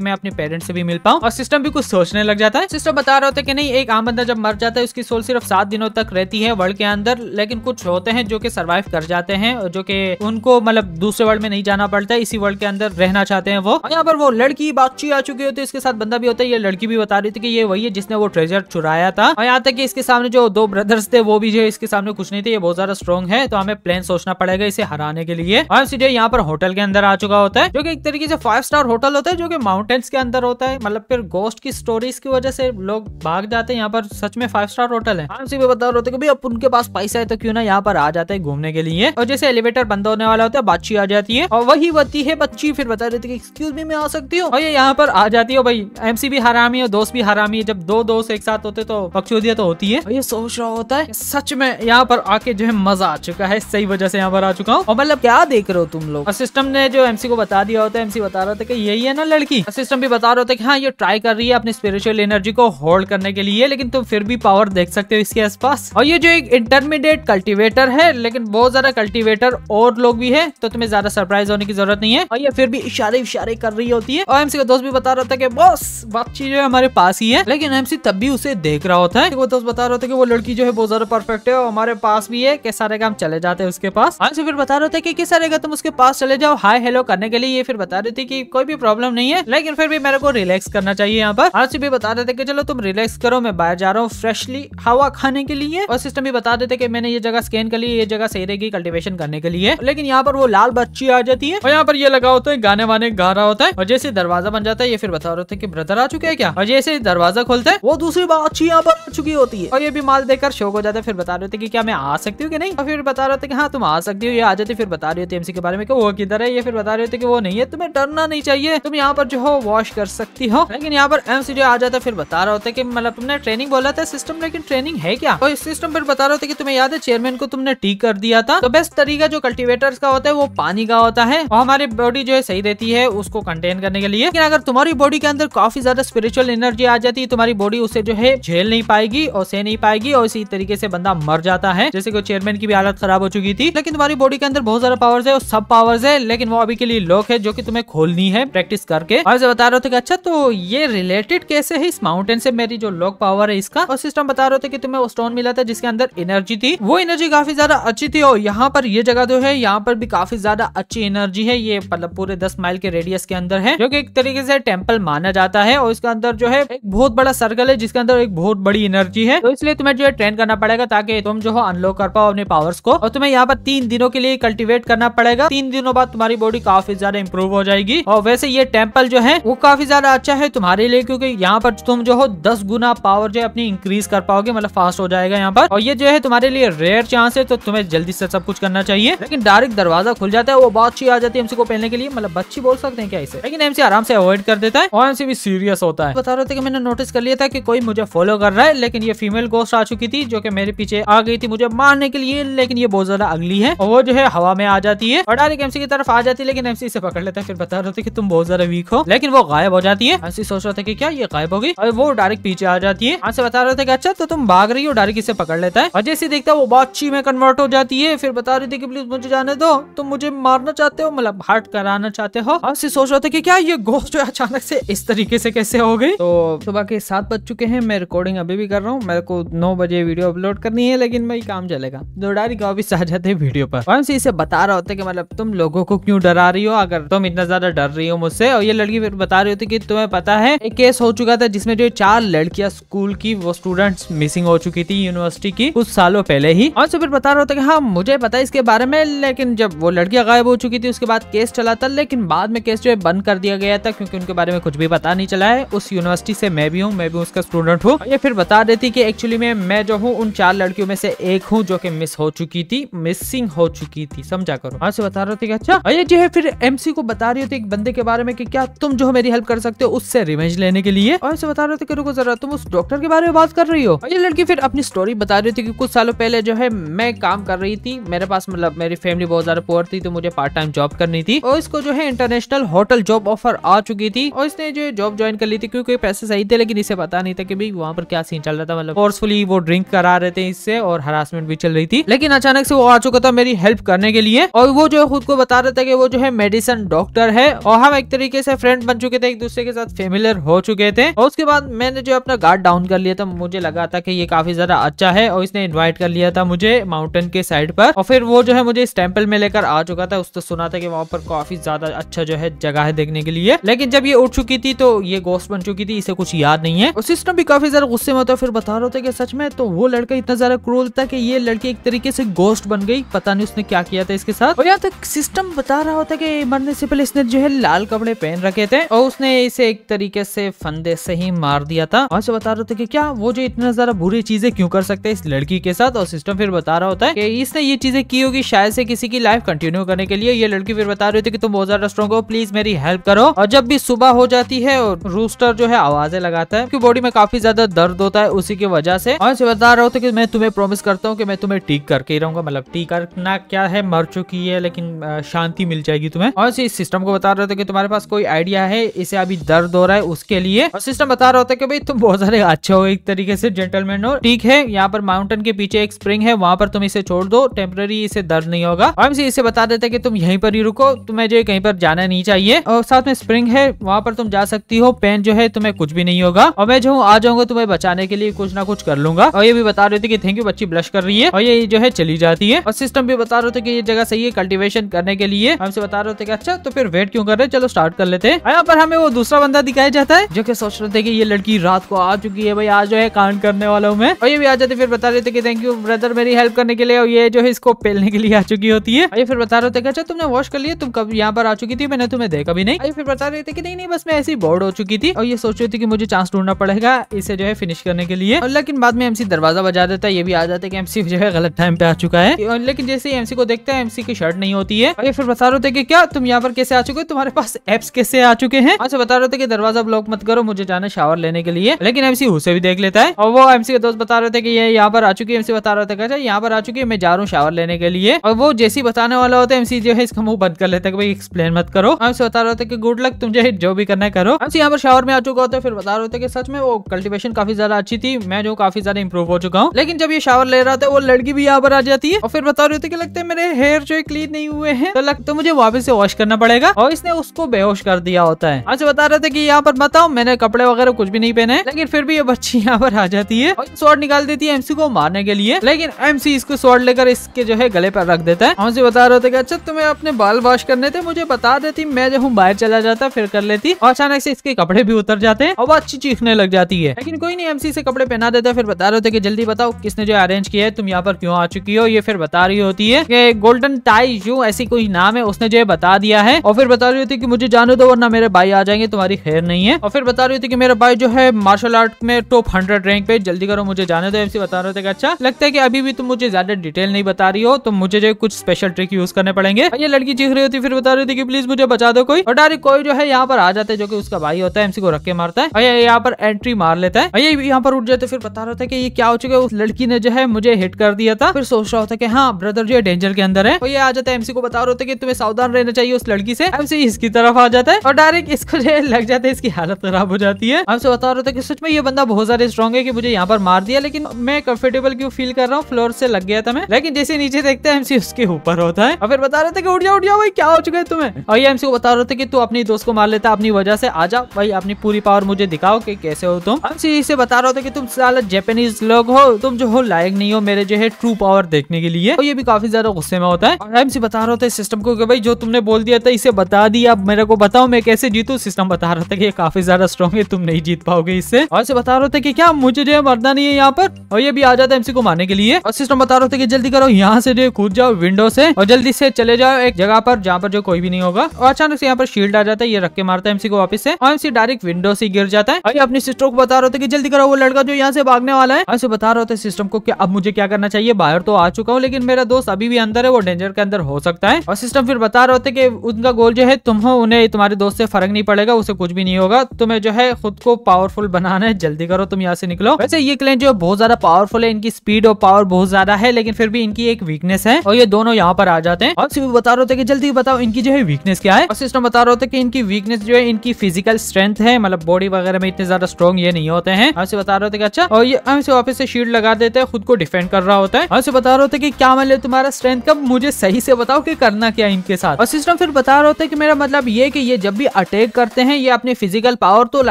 मैं अपने पेरेंट्स से भी मिल पाऊँ और सिस्टम भी कुछ सोचने लग जाता है सिस्टम बता रहे थे कि नहीं एक आम बंदा जब मर जाता है उसकी सोल सिर्फ सात दिनों तक रहती है वर्ल्ड के अंदर लेकिन कुछ होते हैं जो की सर्वाइव कर जाते हैं जो कि उनको मतलब दूसरे वर्ल्ड में नहीं जाना पड़ता है इसी वर्ल्ड के अंदर रहना चाहते हैं वो यहाँ पर वो लड़की बातचीत आ चुकी होती है इसके साथ बंदा भी होता है ये लड़की भी बता रही थी कि ये वही है जिसने वो ट्रेजर चुराया था और यहाँ तक कि इसके सामने जो दो ब्रदर्स थे वो भी जो इसके सामने कुछ नहीं थे ये बहुत ज्यादा स्ट्रॉन्ग है तो हमें प्लान सोचना पड़ेगा इसे हराने के लिए और सीधे यहाँ पर होटल के अंदर आ चुका होता है जो की एक तरीके से फाइव स्टार होटल होता है जो की माउंटेन्स के अंदर होता है मतलब फिर गोस्ट की स्टोरीज की वजह से लोग भाग जाते हैं यहाँ पर सच में फाइव स्टार होटल है उनके बता रहे पास पैसा है तो क्यों ना यहाँ पर आ जाते हैं घूमने के लिए नहीं है और जैसे एलिवेटर बंद होने वाला होता है बादशी आ जाती है और वही बत्ती है बच्ची फिर बता देती है एक्सक्यूज भी मैं आ सकती हूँ और ये यहाँ पर आ जाती है भाई एमसी भी हरामी है दोस्त भी हरामी है जब दो दोस्त एक साथ होते तो बक्चौदिया तो होती है और ये सोच रहा होता है सच में यहाँ पर आके जो है मजा आ चुका है सही वजह से यहाँ पर आ चुका हूँ और मतलब क्या देख रहे हो तुम लोग असिस्टम ने जो एमसी को बता दिया होता है एमसी बता रहा था कि यही है ना लड़की असिस्टम भी बता रहा होता है कि हाँ ये ट्राई कर रही है अपनी स्पिरिचुअल एनर्जी को होल्ड करने के लिए लेकिन तुम फिर भी पावर देख सकते हो इसके आसपास और ये जो एक इंटरमीडिएट कल्टिवेटर है लेकिन बहुत ज्यादा कल्टीवेटर और लोग भी है तो तुम्हें ज्यादा सरप्राइज होने की जरूरत नहीं है और ये फिर भी इशारे इशारे कर रही होती है और एमसी का दोस्त भी बता रहा था कि बस बातचीत जो है हमारे पास ही है लेकिन एमसी तब भी उसे देख रहा होता है वो दोस्त बता रहा था कि वो लड़की जो है बहुत ज्यादा परफेक्ट है और हमारे पास भी है कि सारे काम चले जाते हैं उसके पास एमसी फिर बता रहे थे कि किस तरह तुम उसके पास चले जाओ हाई हेलो करने के लिए ये फिर बता रही थी की कोई भी प्रॉब्लम नहीं है लेकिन फिर भी मेरे को रिलैक्स करना चाहिए यहाँ पर एमसी भी बता रहे थे कि चलो तुम रिलैक्स करो मैं बाहर जा रहा हूँ फ्रेशली हवा खाने के लिए और सिस्टम भी बता देते कि मैंने ये जगह स्कैन कर ली ये जगह सही रहेगी की कल्टिवेशन करने के लिए लेकिन यहाँ पर वो लाल बच्ची आ जाती है और यहाँ पर ये लगा होता है गाने वाने गा रहा होता है और जैसे दरवाजा बन जाता है ये फिर बता रहे थे ब्रदर आ चुके हैं क्या और जैसे दरवाजा खोलता है वो दूसरी बच्ची यहाँ पर आ चुकी होती है और ये भी माल देखकर शोक हो जाता है फिर बता रहे थे की क्या मैं आ सकती हूँ की नहीं और फिर बता रहे थे हाँ तुम आ सकती हो ये आ जाती फिर बता रही होती एमसी के बारे में वो किधर है ये फिर बता रहे होते वो नहीं है तुम्हें डरना नहीं चाहिए तुम यहाँ पर जो हो वॉश कर सकती हो लेकिन यहाँ पर एम आ जाता है फिर बता रहा होता है की मतलब तुमने ट्रेनिंग बोला था सिस्टम लेकिन ट्रेनिंग है क्या और इस सिस्टम पर बता रहे थे कि तुम्हें याद है चेयरमैन को तुमने टी कर दिया था तो बेस्ट तरीका जो कल्टीवेटर्स का होता है वो पानी का होता है और हमारी बॉडी जो है सही रहती है उसको कंटेन करने के लिए लेकिन अगर तुम्हारी बॉडी के अंदर काफी ज्यादा स्पिरिचुअल एनर्जी आ जाती है तो तुम्हारी बॉडी उसे जो है झेल नहीं पाएगी और सह नहीं पाएगी और इसी तरीके से बंदा मर जाता है जैसे कि चेयरमैन की भी हालत खराब हो चुकी थी लेकिन तुम्हारी बॉडी के अंदर बहुत ज्यादा पावर्स है और सब पावर्स है लेकिन वो अभी के लिए लॉक है जो की तुम्हें खोलनी है प्रैक्टिस करके और बता रहे थे अच्छा तो ये रिलेटेड कैसे है इस माउंटेन से मेरी जो लॉक पावर है इसका और सिस्टम बता रहे थे कि तुम्हें वो स्टोन मिला था जिसके अंदर एनर्जी थी वो एनर्जी काफी ज्यादा अच्छी थी और यहाँ पर ये जगह जो है यहाँ पर भी काफी ज्यादा अच्छी एनर्जी है ये मतलब पूरे दस माइल के रेडियस के अंदर है जो कि एक तरीके से टेम्पल माना जाता है और इसके अंदर जो है एक बहुत बड़ा सर्कल है जिसके अंदर एक बहुत बड़ी एनर्जी है तो इसलिए तुम्हें जो है ट्रेन करना पड़ेगा ताकि तुम जो है अनलॉक कर पाओ अपने पावर्स को और तुम्हें यहाँ पर तीन दिनों के लिए कल्टिवेट करना पड़ेगा तीन दिनों बाद तुम्हारी बॉडी काफी ज्यादा इंप्रूव हो जाएगी और वैसे ये टेम्पल जो है वो काफी ज्यादा अच्छा है तुम्हारे लिए क्योंकि यहाँ पर तुम जो हो दस गुना पावर जो है अपनी इंक्रीज कर पाओगे मतलब फास्ट हो जाएगा यहाँ पर और ये जो है तुम्हारे लिए रेयर चांस है तो तुम्हें जल्दी से सब कुछ करना चाहिए लेकिन डायरेक्ट दरवाजा खुल जाता है वो बादशी आ जाती है एमसी को पहनने के लिए मतलब बच्ची बोल सकते हैं क्या इसे लेकिन एमसी आराम से अवॉइड कर देता है और एमसी भी सीरियस होता है बता रहे थे कि मैंने नोटिस कर लिया था कि कोई मुझे फॉलो कर रहा है लेकिन ये फीमेल गोस्ट आ चुकी थी जो की मेरे पीछे आ गई थी मुझे मारने के लिए लेकिन ये बहुत ज्यादा अगली है और वो जो है हवा में आ जाती है और डायरेक्ट एमसी की तरफ आ जाती है लेकिन एमसी इसे पकड़ लेता है फिर बता रहे थे की तुम बहुत ज्यादा वीक हो लेकिन वो गायब हो जाती है एमसी सोच रहे थे की क्या ये गायब होगी और वो डायरेक्ट पीछे आ जाती है बता रहे थे अच्छा तो तुम भाग रही हो डायरेक्ट इसे पकड़ लेता है और जैसे देखता है वो बादशी में कन्वर्ट हो जाती है आखिर बता रही थी कि प्लीज मुझे जाने दो तुम मुझे मारना चाहते हो मतलब हार्ट कराना चाहते हो और सोच रहा था कि क्या ये गोश्त जो अचानक से इस तरीके से कैसे हो गई तो सुबह के सात बज चुके हैं मैं रिकॉर्डिंग अभी भी कर रहा हूँ मेरे को नौ बजे वीडियो अपलोड करनी है लेकिन भाई काम चलेगा तो डायरेक्ट वापिस आ जाते हैं वीडियो पर और इसे बता रहा होता है कि मतलब तुम लोगों को क्यों डरा रही हो अगर तुम इतना ज्यादा डर रही हो मुझसे और ये लड़की फिर बता रही होती कि तुम्हें पता है एक केस हो चुका था जिसमें जो चार लड़कियां स्कूल की वो स्टूडेंट्स मिसिंग हो चुकी थी यूनिवर्सिटी की कुछ सालों पहले ही और फिर बता रहा होता कि हाँ मुझे पता है इसके बारे में लेकिन जब वो लड़कियाँ गायब हो चुकी थी उसके बाद केस चला था लेकिन बाद में केस जो है बंद कर दिया गया था क्योंकि उनके बारे में कुछ भी पता नहीं चला है उस यूनिवर्सिटी से मैं भी हूँ मैं भी उसका स्टूडेंट हूँ ये फिर बता देती कि एक्चुअली में मैं जो हूँ उन चार लड़कियों में से एक हूँ जो की मिस हो चुकी थी मिसिंग हो चुकी थी समझा करो हाँ से बता रहे थे अच्छा हाँ, ये जो है फिर एमसी को बता रही होती एक बंदे के बारे में क्या तुम जो मेरी हेल्प कर सकते हो उससे रिवेंज लेने के लिए और हाँ, बता रहे थे रुको जरा तुम उस डॉक्टर के बारे में बात कर रही हो हाँ, ये लड़की फिर अपनी स्टोरी बता रही थी कि कुछ सालों पहले जो है मैं काम कर रही थी मेरे पास मतलब मेरी फैमिली बहुत ज्यादा पुअर थी तो मुझे पार्ट टाइम जॉब करनी थी और इसको जो है इंटरनेशनल होटल जॉब ऑफर आ चुकी थी और इसने जो जॉब ज्वाइन कर ली थी क्योंकि पैसे सही थे लेकिन इसे पता नहीं था कि भाई वहाँ पर क्या सीन चल रहा था मतलब फोर्सफुली वो ड्रिंक करा रहे थे इससे और हरासमेंट भी चल रही थी लेकिन अचानक से वो आ चुका था मेरी हेल्प करने के लिए और वो जो है खुद को बता रहा था कि वो जो है मेडिसिन डॉक्टर है और हम एक तरीके से फ्रेंड बन चुके थे एक दूसरे के साथ फेमिलियर हो चुके थे और उसके बाद मैंने जो अपना गार्ड डाउन कर लिया था मुझे लगा था कि ये काफी ज्यादा अच्छा है और इसने इन्वाइट कर लिया था मुझे माउंटेन के साइड पर था और फिर वो जो है मुझे इस टेम्पल में लेकर आ चुका था उसने तो सुना था कि वहाँ पर काफी ज्यादा अच्छा जो है जगह है देखने के लिए लेकिन जब ये उठ चुकी थी तो ये गोस्ट बन चुकी थी इसे कुछ याद नहीं है और सिस्टम भी काफी ज्यादा गुस्से में होता है फिर बता रहा था कि सच में तो वो लड़का इतना ज्यादा क्रोल था कि ये लड़की एक तरीके से गोस्ट बन गई पता नहीं उसने क्या किया था इसके साथ और यहाँ तक सिस्टम बता रहा होता की मरने से पहले इसने जो है लाल कपड़े पहन रखे थे और उसने इसे एक तरीके से फंदे से ही मार दिया था और से बता रहा था कि क्या वो जो इतना ज्यादा बुरी चीजें क्यों कर सकते हैं इस लड़की के साथ और सिस्टम फिर बता रहा होता है कि इसने ये चीज़ें की होगी शायद से किसी की लाइफ कंटिन्यू करने के लिए ये लड़की फिर बता रही थी कि तुम बहुत ज्यादा स्ट्रॉन्ग हो प्लीज मेरी हेल्प करो और जब भी सुबह हो जाती है और रूस्टर जो है आवाजें लगाता है क्योंकि बॉडी में काफी ज्यादा दर्द होता है उसी की वजह से और बता रहा होता तो कि मैं तुम्हें प्रोमिस करता हूँ कि मैं तुम्हें ठीक करके ही रहूंगा मतलब ठीक करना क्या है मर चुकी है लेकिन शांति मिल जाएगी तुम्हें और इस सिस्टम को बता रहे थे कि तुम्हारे पास कोई आइडिया है इसे अभी दर्द हो रहा है उसके लिए और सिस्टम बता रहा होता कि भाई तुम बहुत सारे अच्छे हो एक तरीके से जेंटलमैन हो ठीक है यहाँ पर माउंटेन के पीछे एक स्प्रिंग है वहां पर तुम इसे छोड़ दो टेम्पररी इसे दर्द नहीं होगा और हमसे इसे बता देते कि तुम यहीं पर ही रुको तुम्हें जो कहीं पर जाना नहीं चाहिए और साथ में स्प्रिंग है वहाँ पर तुम जा सकती हो पेन जो है तुम्हें कुछ भी नहीं होगा और मैं जो आ जाऊंगा तुम्हें बचाने के लिए कुछ ना कुछ कर लूंगा और ये भी बता रहे थे की थैंक यू बच्ची ब्लश कर रही है और ये जो है चली जाती है और सिस्टम भी बता रहे थे की ये जगह सही है कल्टिवेशन करने के लिए हमसे बता रहे थे की अच्छा तो फिर वेट क्यों कर रहे चलो स्टार्ट कर लेते हैं यहाँ पर हमें वो दूसरा बंदा दिखाया जाता है जो की सोच रहे थे की ये लड़की रात को आ चुकी है भाई आज जो है कांड करने वाला हूँ मैं और ये भी आ जाते फिर बता रहे थे कि थैंक यू ब्रदर मेरी हेल्प करने के लिए और ये जो है इसको पेलने के लिए आ चुकी होती है अरे फिर बता रहे थे अच्छा तुमने वॉश कर लिया तुम कब यहाँ पर आ चुकी थी मैंने तुम्हें देखा भी नहीं फिर बता रहे थे की नहीं नहीं बस मैं ऐसी बोर्ड हो चुकी थी और ये सोच रही थी की मुझे चांस ढूंढना पड़ेगा इसे जो है फिनिश करने के लिए और लेकिन बाद में एमसी दरवाजा बजा देता है ये भी आ जाता है की एमसी जो है गलत टाइम पे आ चुका है लेकिन जैसे एमसी को देखता है एमसी की शर्ट नहीं होती है अरे फिर बता रहे थे की क्या तुम यहाँ पर कैसे आ चुके तुम्हारे पास एप्स कैसे आ चुके हैं अच्छा बता रहे थे की दरवाजा ब्लॉक मत करो मुझे जाना शावर लेने के लिए लेकिन एमसी उसे भी देख लेता है और वो एमसी के दोस्त बता रहे थे कि ये यहाँ पर आ चुकी है एमसी बता रहे थे अच्छा, यहाँ पर आ चुकी है मैं जा रहा हूँ शावर पावर लेने के लिए और वो जैसी बताने वाला होता है एमसी जो है इसका मुंह बंद कर लेता है भाई एक्सप्लेन मत करो हम इसे बता रहे होते कि गुड लक तुम जो भी करना है करो हम यहाँ पर शावर में आ चुका होता है फिर बता रहे होते कि सच में वो कल्टिवेशन काफी ज्यादा अच्छी थी मैं जो काफी ज्यादा इंप्रूव हो चुका हूँ लेकिन जब ये शावर ले रहा था वो लड़की भी यहाँ पर आ जाती है और फिर बता रहे होते है कि मेरे हेयर जो क्लीन नहीं हुए हैं तो लगता मुझे वापिस से वॉश करना पड़ेगा और इसने उसको बेहोश कर दिया होता है आज बता रहे थे की यहाँ पर बताओ मैंने कपड़े वगैरह कुछ भी नहीं पहने लेकिन फिर भी ये बच्ची यहाँ पर आ जाती है और शॉर्ट निकाल देती है एमसी को मारने के लिए लेकिन एमसी इसको शॉर्ट लेकर इसके के जो है गले पर रख देता है हम उसे बता रहे होते अच्छा तुम्हें अपने बाल वॉश करने थे मुझे बता देती मैं जो हूँ बाहर चला जाता फिर कर लेती और अचानक से इसके कपड़े भी उतर जाते हैं और वो अच्छी चीखने लग जाती है लेकिन कोई नहीं एमसी से कपड़े पहना देता फिर बता रहे थे कि जल्दी बताओ किसने जो अरेंज किया है तुम यहाँ पर क्यों आ चुकी हो ये फिर बता रही होती है कि गोल्डन टाई यू ऐसी कोई नाम है उसने जो है बता दिया है और फिर बता रही होती की मुझे जाने दो वरना मेरे भाई आ जाएंगे तुम्हारी खैर नहीं है और फिर बता रही होती की मेरा भाई जो है मार्शल आर्ट में टॉप हंड्रेड रैंक पे जल्दी करो मुझे जाने दो एमसी बता रहे थे अच्छा लगता है की अभी भी तुम मुझे ज्यादा डिटेल नहीं बता आ रही हो तो मुझे जो कुछ स्पेशल ट्रिक यूज करने पड़ेंगे ये लड़की चीख रही होती फिर बता रही थी कि प्लीज मुझे बचा दो कोई और डायरेक्ट कोई जो है यहाँ पर आ जाते जो कि उसका भाई होता है एमसी को रख के मारता है भैया यहाँ पर एंट्री मार लेता है भैया यहाँ पर उठ जाते फिर बता रहे थे कि क्या हो चुके उस लड़की ने जो है मुझे हिट कर दिया था फिर सोच रहा होता कि हाँ ब्रदर जो है डेंजर के अंदर है और ये आ जाता है एमसी को बता रहे होता तुम्हें सावधान रहना चाहिए उस लड़की से एमसी इसकी तरफ आ जाता है और डायरेक्ट इसको जो लग जाता है इसकी हालत खराब हो जाती है हमसे बता रहे थे कि सच में ये बंदा बहुत ज्यादा स्ट्रॉन्ग है कि मुझे यहाँ पर मार दिया लेकिन मैं कंफर्टेबल क्यों फील कर रहा हूँ फ्लोर से लग गया था मैं लेकिन जैसे नीचे देखते हैं एमसी उसके ऊपर होता है और फिर बता रहे थे कि उठ जाओ उठ जाओ भाई क्या हो चुका है तुम्हें और ये एमसी को बता रहे थे कि तू अपनी दोस्त को मार लेता अपनी वजह से आ जाओ भाई अपनी पूरी पावर मुझे दिखाओ कि कैसे हो तुम एमसी इसे बता रहे थे कि तुम साला जैपनीज लोग हो तुम जो हो लायक नहीं हो मेरे जो है ट्रू पावर देखने के लिए और ये भी काफी ज्यादा गुस्से में होता है और एमसी बता रहे थे सिस्टम को भाई जो तुमने बोल दिया था इसे बता दिया अब मेरे को बताओ मैं कैसे जीतू सिस्टम बता रहा था कि ये काफी ज्यादा स्ट्रॉन्ग है तुम नहीं जीत पाओगे इससे और इसे बता रहे थे कि क्या मुझे जो है मरना नहीं है यहाँ पर और ये भी आ जाता है एमसी को मारने के लिए और सिस्टम बता रहे थे कि जल्दी करो यहाँ से जो कूद जाओ विंडो से और जल्दी से चले जाओ एक जगह पर जहाँ पर जो कोई भी नहीं होगा और अचानक से यहाँ पर शील्ड आ जाता है ये रख के मारता है एमसी को वापस से और एमसी डायरेक्ट विंडो से गिर जाता है और ये अपनी सिस्टर को बता रहे थे की जल्दी करो वो लड़का जो यहाँ से भागने वाला है ऐसे बता रहे थे सिस्टम को कि अब मुझे क्या करना चाहिए बाहर तो आ चुका हूँ लेकिन मेरा दोस्त अभी भी अंदर है वो डेंजर के अंदर हो सकता है और सिस्टम फिर बता रहे होते की उनका गोल जो है तुम हो उन्हें तुम्हारे दोस्त से फर्क नहीं पड़ेगा उसे कुछ भी नहीं होगा तुम्हें जो है खुद को पावरफुल बनाना है जल्दी करो तुम यहाँ से निकलो वैसे ये क्लेन जो बहुत ज्यादा पावरफुल है इनकी स्पीड और पावर बहुत ज्यादा है लेकिन फिर भी इनकी एक वीकनेस है और ये दोनों यहाँ पर आ जाते हैं और सिर्फ बता रहे होते कि जल्दी बताओ इनकी जो है वीकनेस क्या है और सिस्टम बता रहे होते कि इनकी वीकनेस जो है इनकी फिजिकल स्ट्रेंथ है मतलब बॉडी वगैरह में इतने ज्यादा स्ट्रॉन्ग ये नहीं होते हैं हमसे बता रहे होते कि अच्छा और ये हमसे वापस से शील्ड लगा देते हैं खुद को डिफेंड कर रहा होता है हमसे बता रहे होते कि क्या मतलब तुम्हारा स्ट्रेंथ कब मुझे सही से बताओ कि करना क्या इनके साथ और सिस्टम फिर बता रहे होते कि मेरा मतलब ये कि ये जब भी अटैक करते हैं ये अपने फिजिकल पावर तो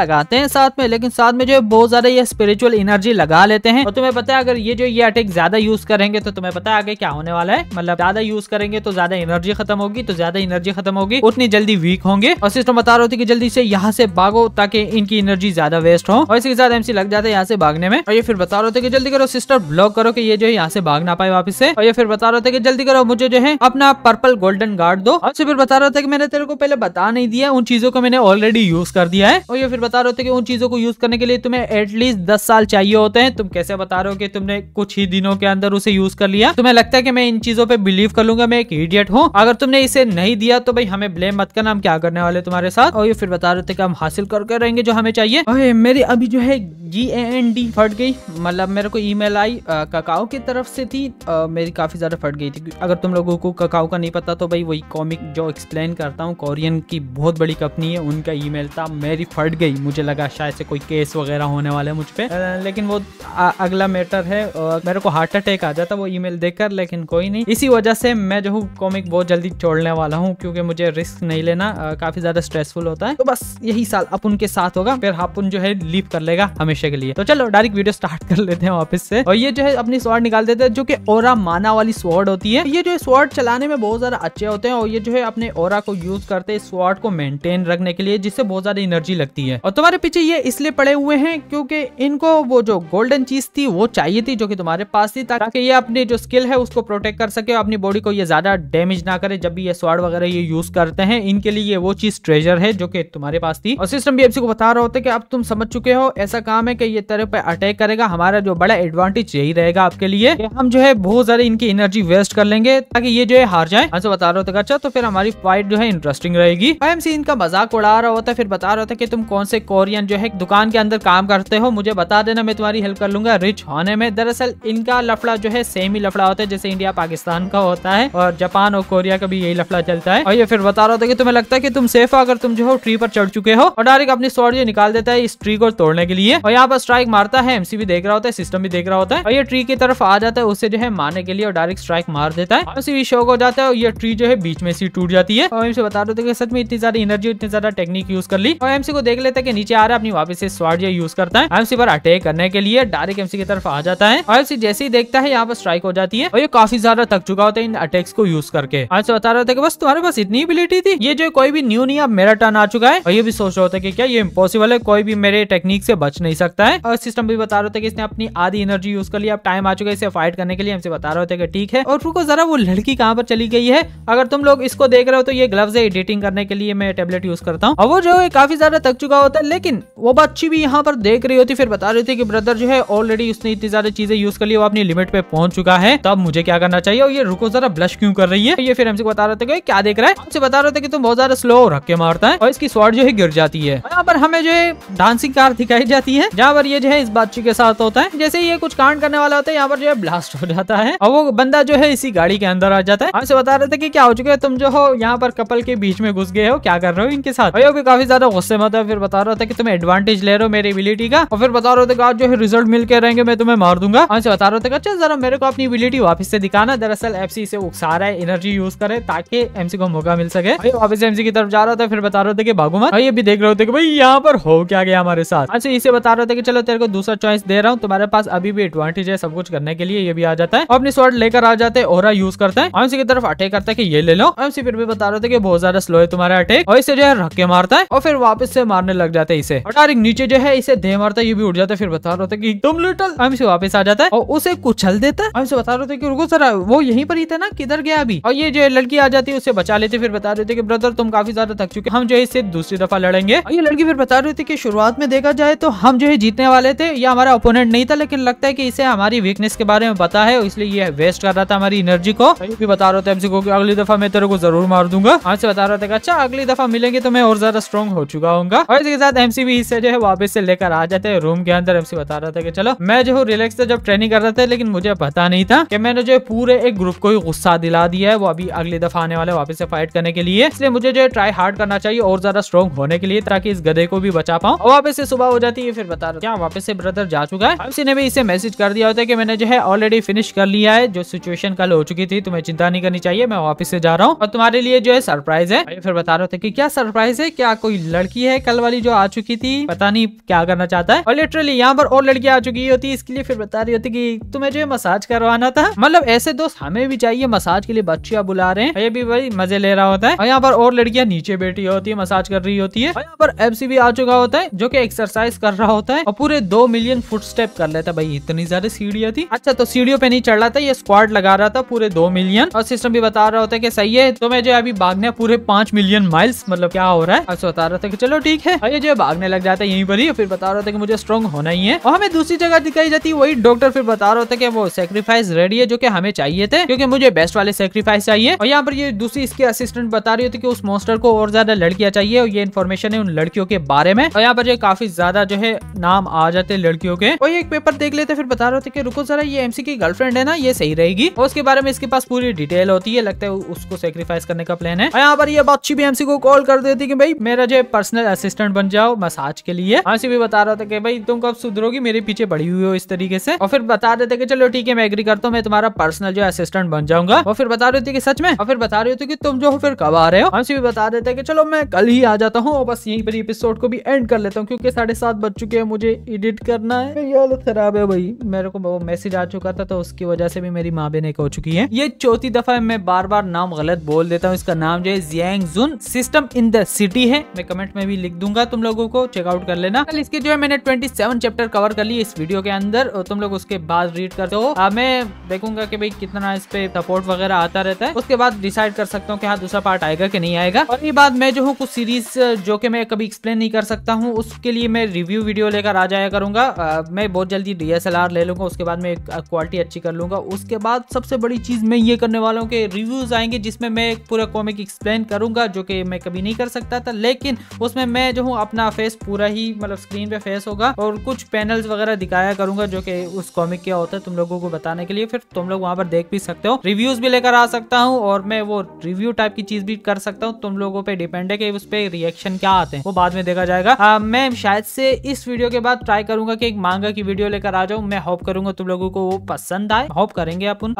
लगाते हैं साथ में लेकिन साथ में जो है बहुत ज्यादा ये स्पिरिचुअल एनर्जी लगा लेते हैं और तुम्हें पता है अगर ये जो ये अटैक ज्यादा यूज करेंगे तो तुम्हें पता है आगे क्या होने वाला है मतलब ज्यादा यूज करेंगे तो ज्यादा एनर्जी खत्म होगी तो ज्यादा एनर्जी खत्म होगी उतनी जल्दी वीक होंगे और सिस्टम बता रहे थे जल्दी से यहाँ से भागो ताकि इनकी एनर्जी ज्यादा वेस्ट हो और इसके साथ एमसी लग जाते हैं यहाँ से भागने में और ये फिर बता रहे थे कि जल्दी करो सिस्टर ब्लॉक करो कि ये जो है यहाँ से भाग ना पाए वापस से और ये फिर बता रहे थे कि जल्दी करो मुझे जो है अपना पर्पल गोल्डन गार्ड दो और फिर बता रहे थे कि मैंने तेरे को पहले बता नहीं दिया उन चीजों को मैंने ऑलरेडी यूज कर दिया है और ये फिर बता रहे थे कि उन चीजों को यूज करने के लिए तुम्हें एटलीस्ट दस साल चाहिए होते हैं तुम कैसे बता रहे हो कि तुमने कुछ ही दिनों के अंदर उसे यूज कर लिया तुम्हें लगता है कि मैं इन चीजों पे बिलीव कर लूंगा मैं एक इडियट हूँ अगर तुमने इसे नहीं दिया तो भाई हमें ब्लेम मत करना हम क्या करने वाले तुम्हारे साथ और ये फिर बता रहे थे कि हम हासिल करके रहेंगे जो हमें चाहिए अरे मेरी अभी जो है जी ए एन डी फट गई मतलब मेरे को ईमेल आई ककाओ की तरफ से थी आ, मेरी काफ़ी ज़्यादा फट गई थी अगर तुम लोगों को ककाओ का नहीं पता तो भाई वही कॉमिक जो एक्सप्लेन करता हूँ कोरियन की बहुत बड़ी कंपनी है उनका ईमेल था मेरी फट गई मुझे लगा शायद से कोई केस वगैरह होने वाला है मुझ पर लेकिन वो आ, अगला मैटर है और मेरे को हार्ट अटैक आ जाता वो ई मेल यार लेकिन कोई नहीं इसी वजह से मैं जो हूँ कॉमिक बहुत जल्दी छोड़ने वाला हूँ क्योंकि मुझे रिस्क नहीं लेना काफी ज्यादा स्ट्रेसफुल होता है तो बस यही साल अपन के साथ होगा फिर अपन जो है लीव कर लेगा हमेशा के लिए तो चलो डायरेक्ट वीडियो स्टार्ट कर लेते हैं वापस से और ये जो है अपनी स्वर्ड निकाल देते हैं जो कि ओरा माना वाली स्वर्ड होती है ये जो स्वर्ड चलाने में बहुत ज्यादा अच्छे होते हैं और ये जो है अपने ओरा को यूज करते हैं स्वर्ड को मेंटेन रखने के लिए जिससे बहुत ज्यादा एनर्जी लगती है और तुम्हारे पीछे ये इसलिए पड़े हुए हैं क्योंकि इनको वो जो गोल्डन चीज थी वो चाहिए थी जो कि तुम्हारे पास थी ताकि ये अपनी जो स्किल है उसको प्रोटेक्ट कर सके और अपनी बॉडी को ये ज़्यादा डैमेज ना करे जब भी ये स्वाड वगैरह ये यूज करते हैं इनके लिए वो चीज़ ट्रेजर है जो कि तुम्हारे पास थी और सिस्टम भी को बता रहा होता है कि अब तुम समझ चुके हो ऐसा काम है कि ये तरह पर अटैक करेगा हमारा जो बड़ा एडवांटेज यही रहेगा आपके लिए हम जो है बहुत ज्यादा इनकी एनर्जी वेस्ट कर लेंगे ताकि ये जो है हार जाए ऐसे तो बता रहे होता है अच्छा तो फिर हमारी फाइट जो है इंटरेस्टिंग रहेगी एमसी इनका मजाक उड़ा रहा होता है फिर बता रहा होता है कि तुम कौन से कोरियन जो है दुकान के अंदर काम करते हो मुझे बता देना मैं तुम्हारी हेल्प कर लूंगा रिच होने में दरअसल इनका लफड़ा जो है सेम ही लफड़ा होता है जैसे इंडिया पाकिस्तान का होता है और जापान और कोरिया का भी यही लफड़ा चलता है और ये फिर बता रहा था कि तुम्हें लगता है कि तुम सेफ हो अगर तुम जो हो ट्री पर चढ़ चुके हो और डायरेक्ट अपनी सॉर्ड ये निकाल देता है इस ट्री को तोड़ने के लिए और यहाँ पर स्ट्राइक मारता है एमसी भी देख रहा होता है सिस्टम भी देख रहा होता है और ये ट्री की तरफ आ जाता है उसे जो है मारने के लिए और डायरेक्ट स्ट्राइक मार देता है उसी भी शौक हो जाता है और ये ट्री जो है बीच में सी टूट जाती है और एमसी बता रहे थे सच में इतनी ज्यादा एनर्जी इतनी ज्यादा टेक्निक यूज कर ली और एमसी को देख लेता है कि नीचे आ रहा है अपनी वापस से स्वाड यूज करता है एमसी पर अटैक करने के लिए डायरेक्ट एमसी की तरफ आ जाता है और एमसी जैसे ही देखता है यहाँ पर स्ट्राइक हो जाती है और ये काफी ज्यादा थक चुका होता है इन अटैक्स को यूज करके आज से बता रहा था कि बस तुम्हारे पास इतनी एबिलिटी थी ये जो कोई भी न्यू नहीं अब मेरा टर्न आ चुका है और ये भी सोच रहा होता है कि क्या ये इम्पोसिबल है कोई भी मेरे टेक्निक से बच नहीं सकता है और सिस्टम भी बता रहा था कि इसने अपनी आधी एनर्जी यूज कर लिया अब टाइम आ चुका है इसे फाइट करने के लिए हमसे बता रहे होता कि ठीक है और रुको जरा वो लड़की कहाँ पर चली गई है अगर तुम लोग इसको देख रहे हो तो ये ग्लव्स है एडिटिंग करने के लिए मैं टेबलेट यूज करता हूँ और वो जो है काफी ज्यादा थक चुका होता है लेकिन वो बच्ची भी यहाँ पर देख रही होती फिर बता रही थी कि ब्रदर जो है ऑलरेडी उसने इतनी ज्यादा चीजें यूज कर ली वो अपनी लिमिट पे पहुंच चुका है तब मुझे क्या करना चाहिए और ये रुको जरा ब्लश क्यों कर रही है ये फिर हमसे बता रहे थे क्या देख रहा है हमसे बता रहे थे कि तुम बहुत ज्यादा स्लो रख मारता है और इसकी स्वाड जो है गिर जाती है यहाँ पर हमें जो है डांसिंग कार दिखाई जाती है जहाँ पर ये जो है इस बातचीत के साथ होता है जैसे ये कुछ कांड करने वाला होता है यहाँ पर जो है ब्लास्ट हो जाता है और वो बंदा जो है इसी गाड़ी के अंदर आ जाता है हमसे बता रहे थे की क्या हो चुके है तुम जो हो यहाँ पर कपल के बीच में घुस गए हो क्या कर रहे हो इनके साथ भी काफी ज्यादा गुस्से मत है फिर बता रहा था कि तुम एडवांटेज ले रहे हो मेरी एबिलिटी का और फिर बता रहे थे आज जो है रिजल्ट मिल के रहेंगे मैं तुम्हें मार दूंगा हमसे बता रहे थे अच्छा जरा मेरे को अपनी एबिलिटी आप से दिखाना दरअसल एफ इसे उकसा रहा है एनर्जी यूज करे ताकि एमसी को मौका मिल सके वापस एमसी की तरफ जा रहा था फिर बता रहे थे कि भागो मत भाई अभी देख रहे होते भाई यहाँ पर हो क्या गया हमारे साथ अच्छा इसे बता रहे थे कि चलो तेरे को दूसरा चॉइस दे रहा हूँ तुम्हारे पास अभी भी एडवांटेज है सब कुछ करने के लिए ये भी आ जाता है अपनी स्वर्ड लेकर आ जाते हैं और यूज करते हैं एमसी की तरफ अटैक करता है कि ये ले लो एमसी फिर भी बता रहे थे कि बहुत ज्यादा स्लो है तुम्हारा अटैक और इसे जो है रखे मारता है और फिर वापस से मारने लग जाता है इसे और नीचे जो है इसे दे मारता है ये भी उठ जाता है फिर बता रहे थे की तुम लिटल एमसी वापस आ जाता है और उसे कुछल देता है एमसी बता रहे थे क्योंकि रुको सर वो यहीं पर ही था ना किधर गया अभी और ये जो लड़की आ जाती है उसे बचा लेते फिर बता रहे थे कि ब्रदर तुम काफी ज्यादा थक चुके हम जो है इससे दूसरी दफा लड़ेंगे और ये लड़की फिर बता रही थी कि शुरुआत में देखा जाए तो हम जो है जीतने वाले थे या हमारा ओपोनेंट नहीं था लेकिन लगता है की इसे हमारी वीकनेस के बारे में पता है इसलिए ये वेस्ट कर रहा था हमारी एनर्जी को भी बता रहे थे अगली दफा मैं तेरे को जरूर मार दूंगा आज से बता रहा था अच्छा अगली दफा मिलेंगे तो मैं और ज्यादा स्ट्रॉन्ग हो चुका हूँ और इसके साथ एमसी भी इससे जो है वापस से लेकर आ जाते हैं रूम के अंदर एमसी बता रहा था कि चलो मैं जो हूँ रिलैक्स था जब ट्रेनिंग कर रहा था लेकिन मुझे पता नहीं था कि मैं मैंने जो पूरे एक ग्रुप को ही गुस्सा दिला दिया है वो अभी अगली दफा आने वाले वापस से फाइट करने के लिए इसलिए मुझे जो है ट्राई हार्ड करना चाहिए और ज्यादा स्ट्रॉन्ग होने के लिए ताकि इस गधे को भी बचा पाऊँ और वापस से सुबह हो जाती है फिर बता रहा क्या वापस से ब्रदर जा चुका है इसी ने भी इसे मैसेज कर दिया होता है की मैंने जो है ऑलरेडी फिनिश कर लिया है जो सिचुएशन कल हो चुकी थी तुम्हें चिंता नहीं करनी चाहिए मैं वापिस से जा रहा हूँ और तुम्हारे लिए जो है सरप्राइज है फिर बता रहे थे की क्या सरप्राइज है क्या कोई लड़की है कल वाली जो आ चुकी थी पता नहीं क्या करना चाहता है और लिटरली यहाँ पर और लड़की आ चुकी होती है इसके लिए फिर बता रही होती की तुम्हें जो है मसाज करवाना था मतलब ऐसे दोस्त हमें भी चाहिए मसाज के लिए बच्चिया बुला रहे हैं ये भी भाई मजे ले रहा होता है और यहाँ पर और लड़कियां नीचे बैठी होती है मसाज कर रही होती है और यहाँ पर एफसी भी आ चुका होता है जो की एक्सरसाइज कर रहा होता है और पूरे दो मिलियन फुट स्टेप कर लेता भाई इतनी ज्यादा सीढ़ियाँ थी अच्छा तो सीढ़ियों पे नहीं चढ़ रहा था ये स्क्वाड लगा रहा था पूरे दो मिलियन और सिस्टम भी बता रहा होता है की सही है तो मैं जो अभी भागने पूरे पांच मिलियन माइल्स मतलब क्या हो रहा है ऐसे बता रहा था की चलो ठीक है ये जो भागने लग जाता है यही पर ही फिर बता रहा था की मुझे स्ट्रॉन्ग होना ही है और हमें दूसरी जगह दिखाई जाती है वही डॉक्टर फिर बता रहा होता है की वो सेक्रीफाइस रेडी है जो कि हमें चाहिए थे क्योंकि मुझे बेस्ट वाले सेक्रीफाइस चाहिए और यहाँ पर ये दूसरी इसके असिस्टेंट बता रही होती कि उस मोस्टर को और ज्यादा लड़कियां चाहिए और ये इन्फॉर्मेशन है उन लड़कियों के बारे में और यहाँ पर काफी ज्यादा जो है नाम आ जाते लड़कियों के और ये एक पेपर देख लेते फिर बता रहे थे कि रुको जरा ये एमसी की गर्लफ्रेंड है ना ये सही रहेगी और उसके बारे में इसके पास पूरी डिटेल होती है लगता है उसको सेक्रीफाइस करने का प्लान है और यहाँ पर ये बादशी भी एमसी को कॉल कर देती की भाई मेरा जो पर्सनल असिस्टेंट बन जाओ मसाज के लिए एमसी भी बता रहा था कि भाई तुम कब सुधरोगी मेरे पीछे बड़ी हुई हो इस तरीके से और फिर बता देते चलो ठीक है मैं एग्री करता हूँ मैं तुम्हारा पर्सनल जो असिस्टेंट बन जाऊंगा और फिर बता रही थी कि सच में और फिर बता रही थी कि तुम जो हो फिर कब आ रहे हो हमसे भी बता देते कि चलो मैं कल ही आ जाता हूँ और बस यहीं पर एपिसोड को भी एंड कर लेता हूँ क्योंकि साढ़े सात बज चुके हैं मुझे एडिट करना है ये हालत खराब है भाई मेरे को मैसेज आ चुका था तो उसकी वजह से भी मेरी माँ बेने हो चुकी है ये चौथी दफा मैं बार बार नाम गलत बोल देता हूँ इसका नाम जो है Jiang Jun system in the city है मैं कमेंट में भी लिख दूंगा तुम लोगों को चेकआउट कर लेना कल इसके जो है मैंने ट्वेंटी चैप्टर कवर कर लिए इस वीडियो के अंदर और तुम लोग उसके बाद रीड करते हो मैं देखूंगा देखूंगा कि भाई कितना इस पे सपोर्ट वगैरह आता रहता है उसके बाद डिसाइड कर सकता हूँ कि हाँ दूसरा पार्ट आएगा कि नहीं आएगा और ये बात मैं जो हूँ कुछ सीरीज जो कि मैं कभी एक्सप्लेन नहीं कर सकता हूँ उसके लिए मैं रिव्यू वीडियो लेकर आ जाया करूंगा आ, मैं बहुत जल्दी डी ले लूंगा उसके बाद मैं क्वालिटी अच्छी कर लूंगा उसके बाद सबसे बड़ी चीज मैं ये करने वाला हूँ कि रिव्यूज आएंगे जिसमें मैं पूरा कॉमिक एक्सप्लेन करूंगा जो कि मैं कभी नहीं कर सकता था लेकिन उसमें मैं जो हूँ अपना फेस पूरा ही मतलब स्क्रीन पे फेस होगा और कुछ पैनल्स वगैरह दिखाया करूंगा जो कि उस कॉमिक क्या होता है तुम लोगों को बताने के लिए फिर तुम लोग वहाँ पर देख भी सकते हो रिव्यूज भी लेकर आ सकता हूँ और मैं वो रिव्यू टाइप की चीज भी कर सकता हूँ तुम लोगों पे डिपेंड है कि उस पर रिएक्शन क्या आते हैं वो बाद में देखा जाएगा आ, मैं शायद से इस वीडियो के बाद ट्राई करूंगा कि एक मांगा की वीडियो लेकर आ जाऊँ मैं होप करूंगा तुम लोगों को वो पसंद आए होप करेंगे अपन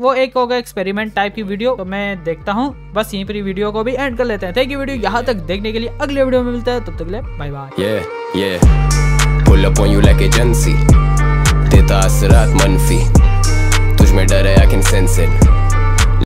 वो एक होगा एक्सपेरिमेंट टाइप की वीडियो तो मैं देखता हूँ बस यहीं पर वीडियो को भी एंड कर लेते हैं थैंक यू वीडियो यहाँ तक देखने के लिए अगले वीडियो में मिलते हैं तब तक ले bye bye Pull up on you like agency. Data Asirat Manfi. में डर है आई कैन सेंस इट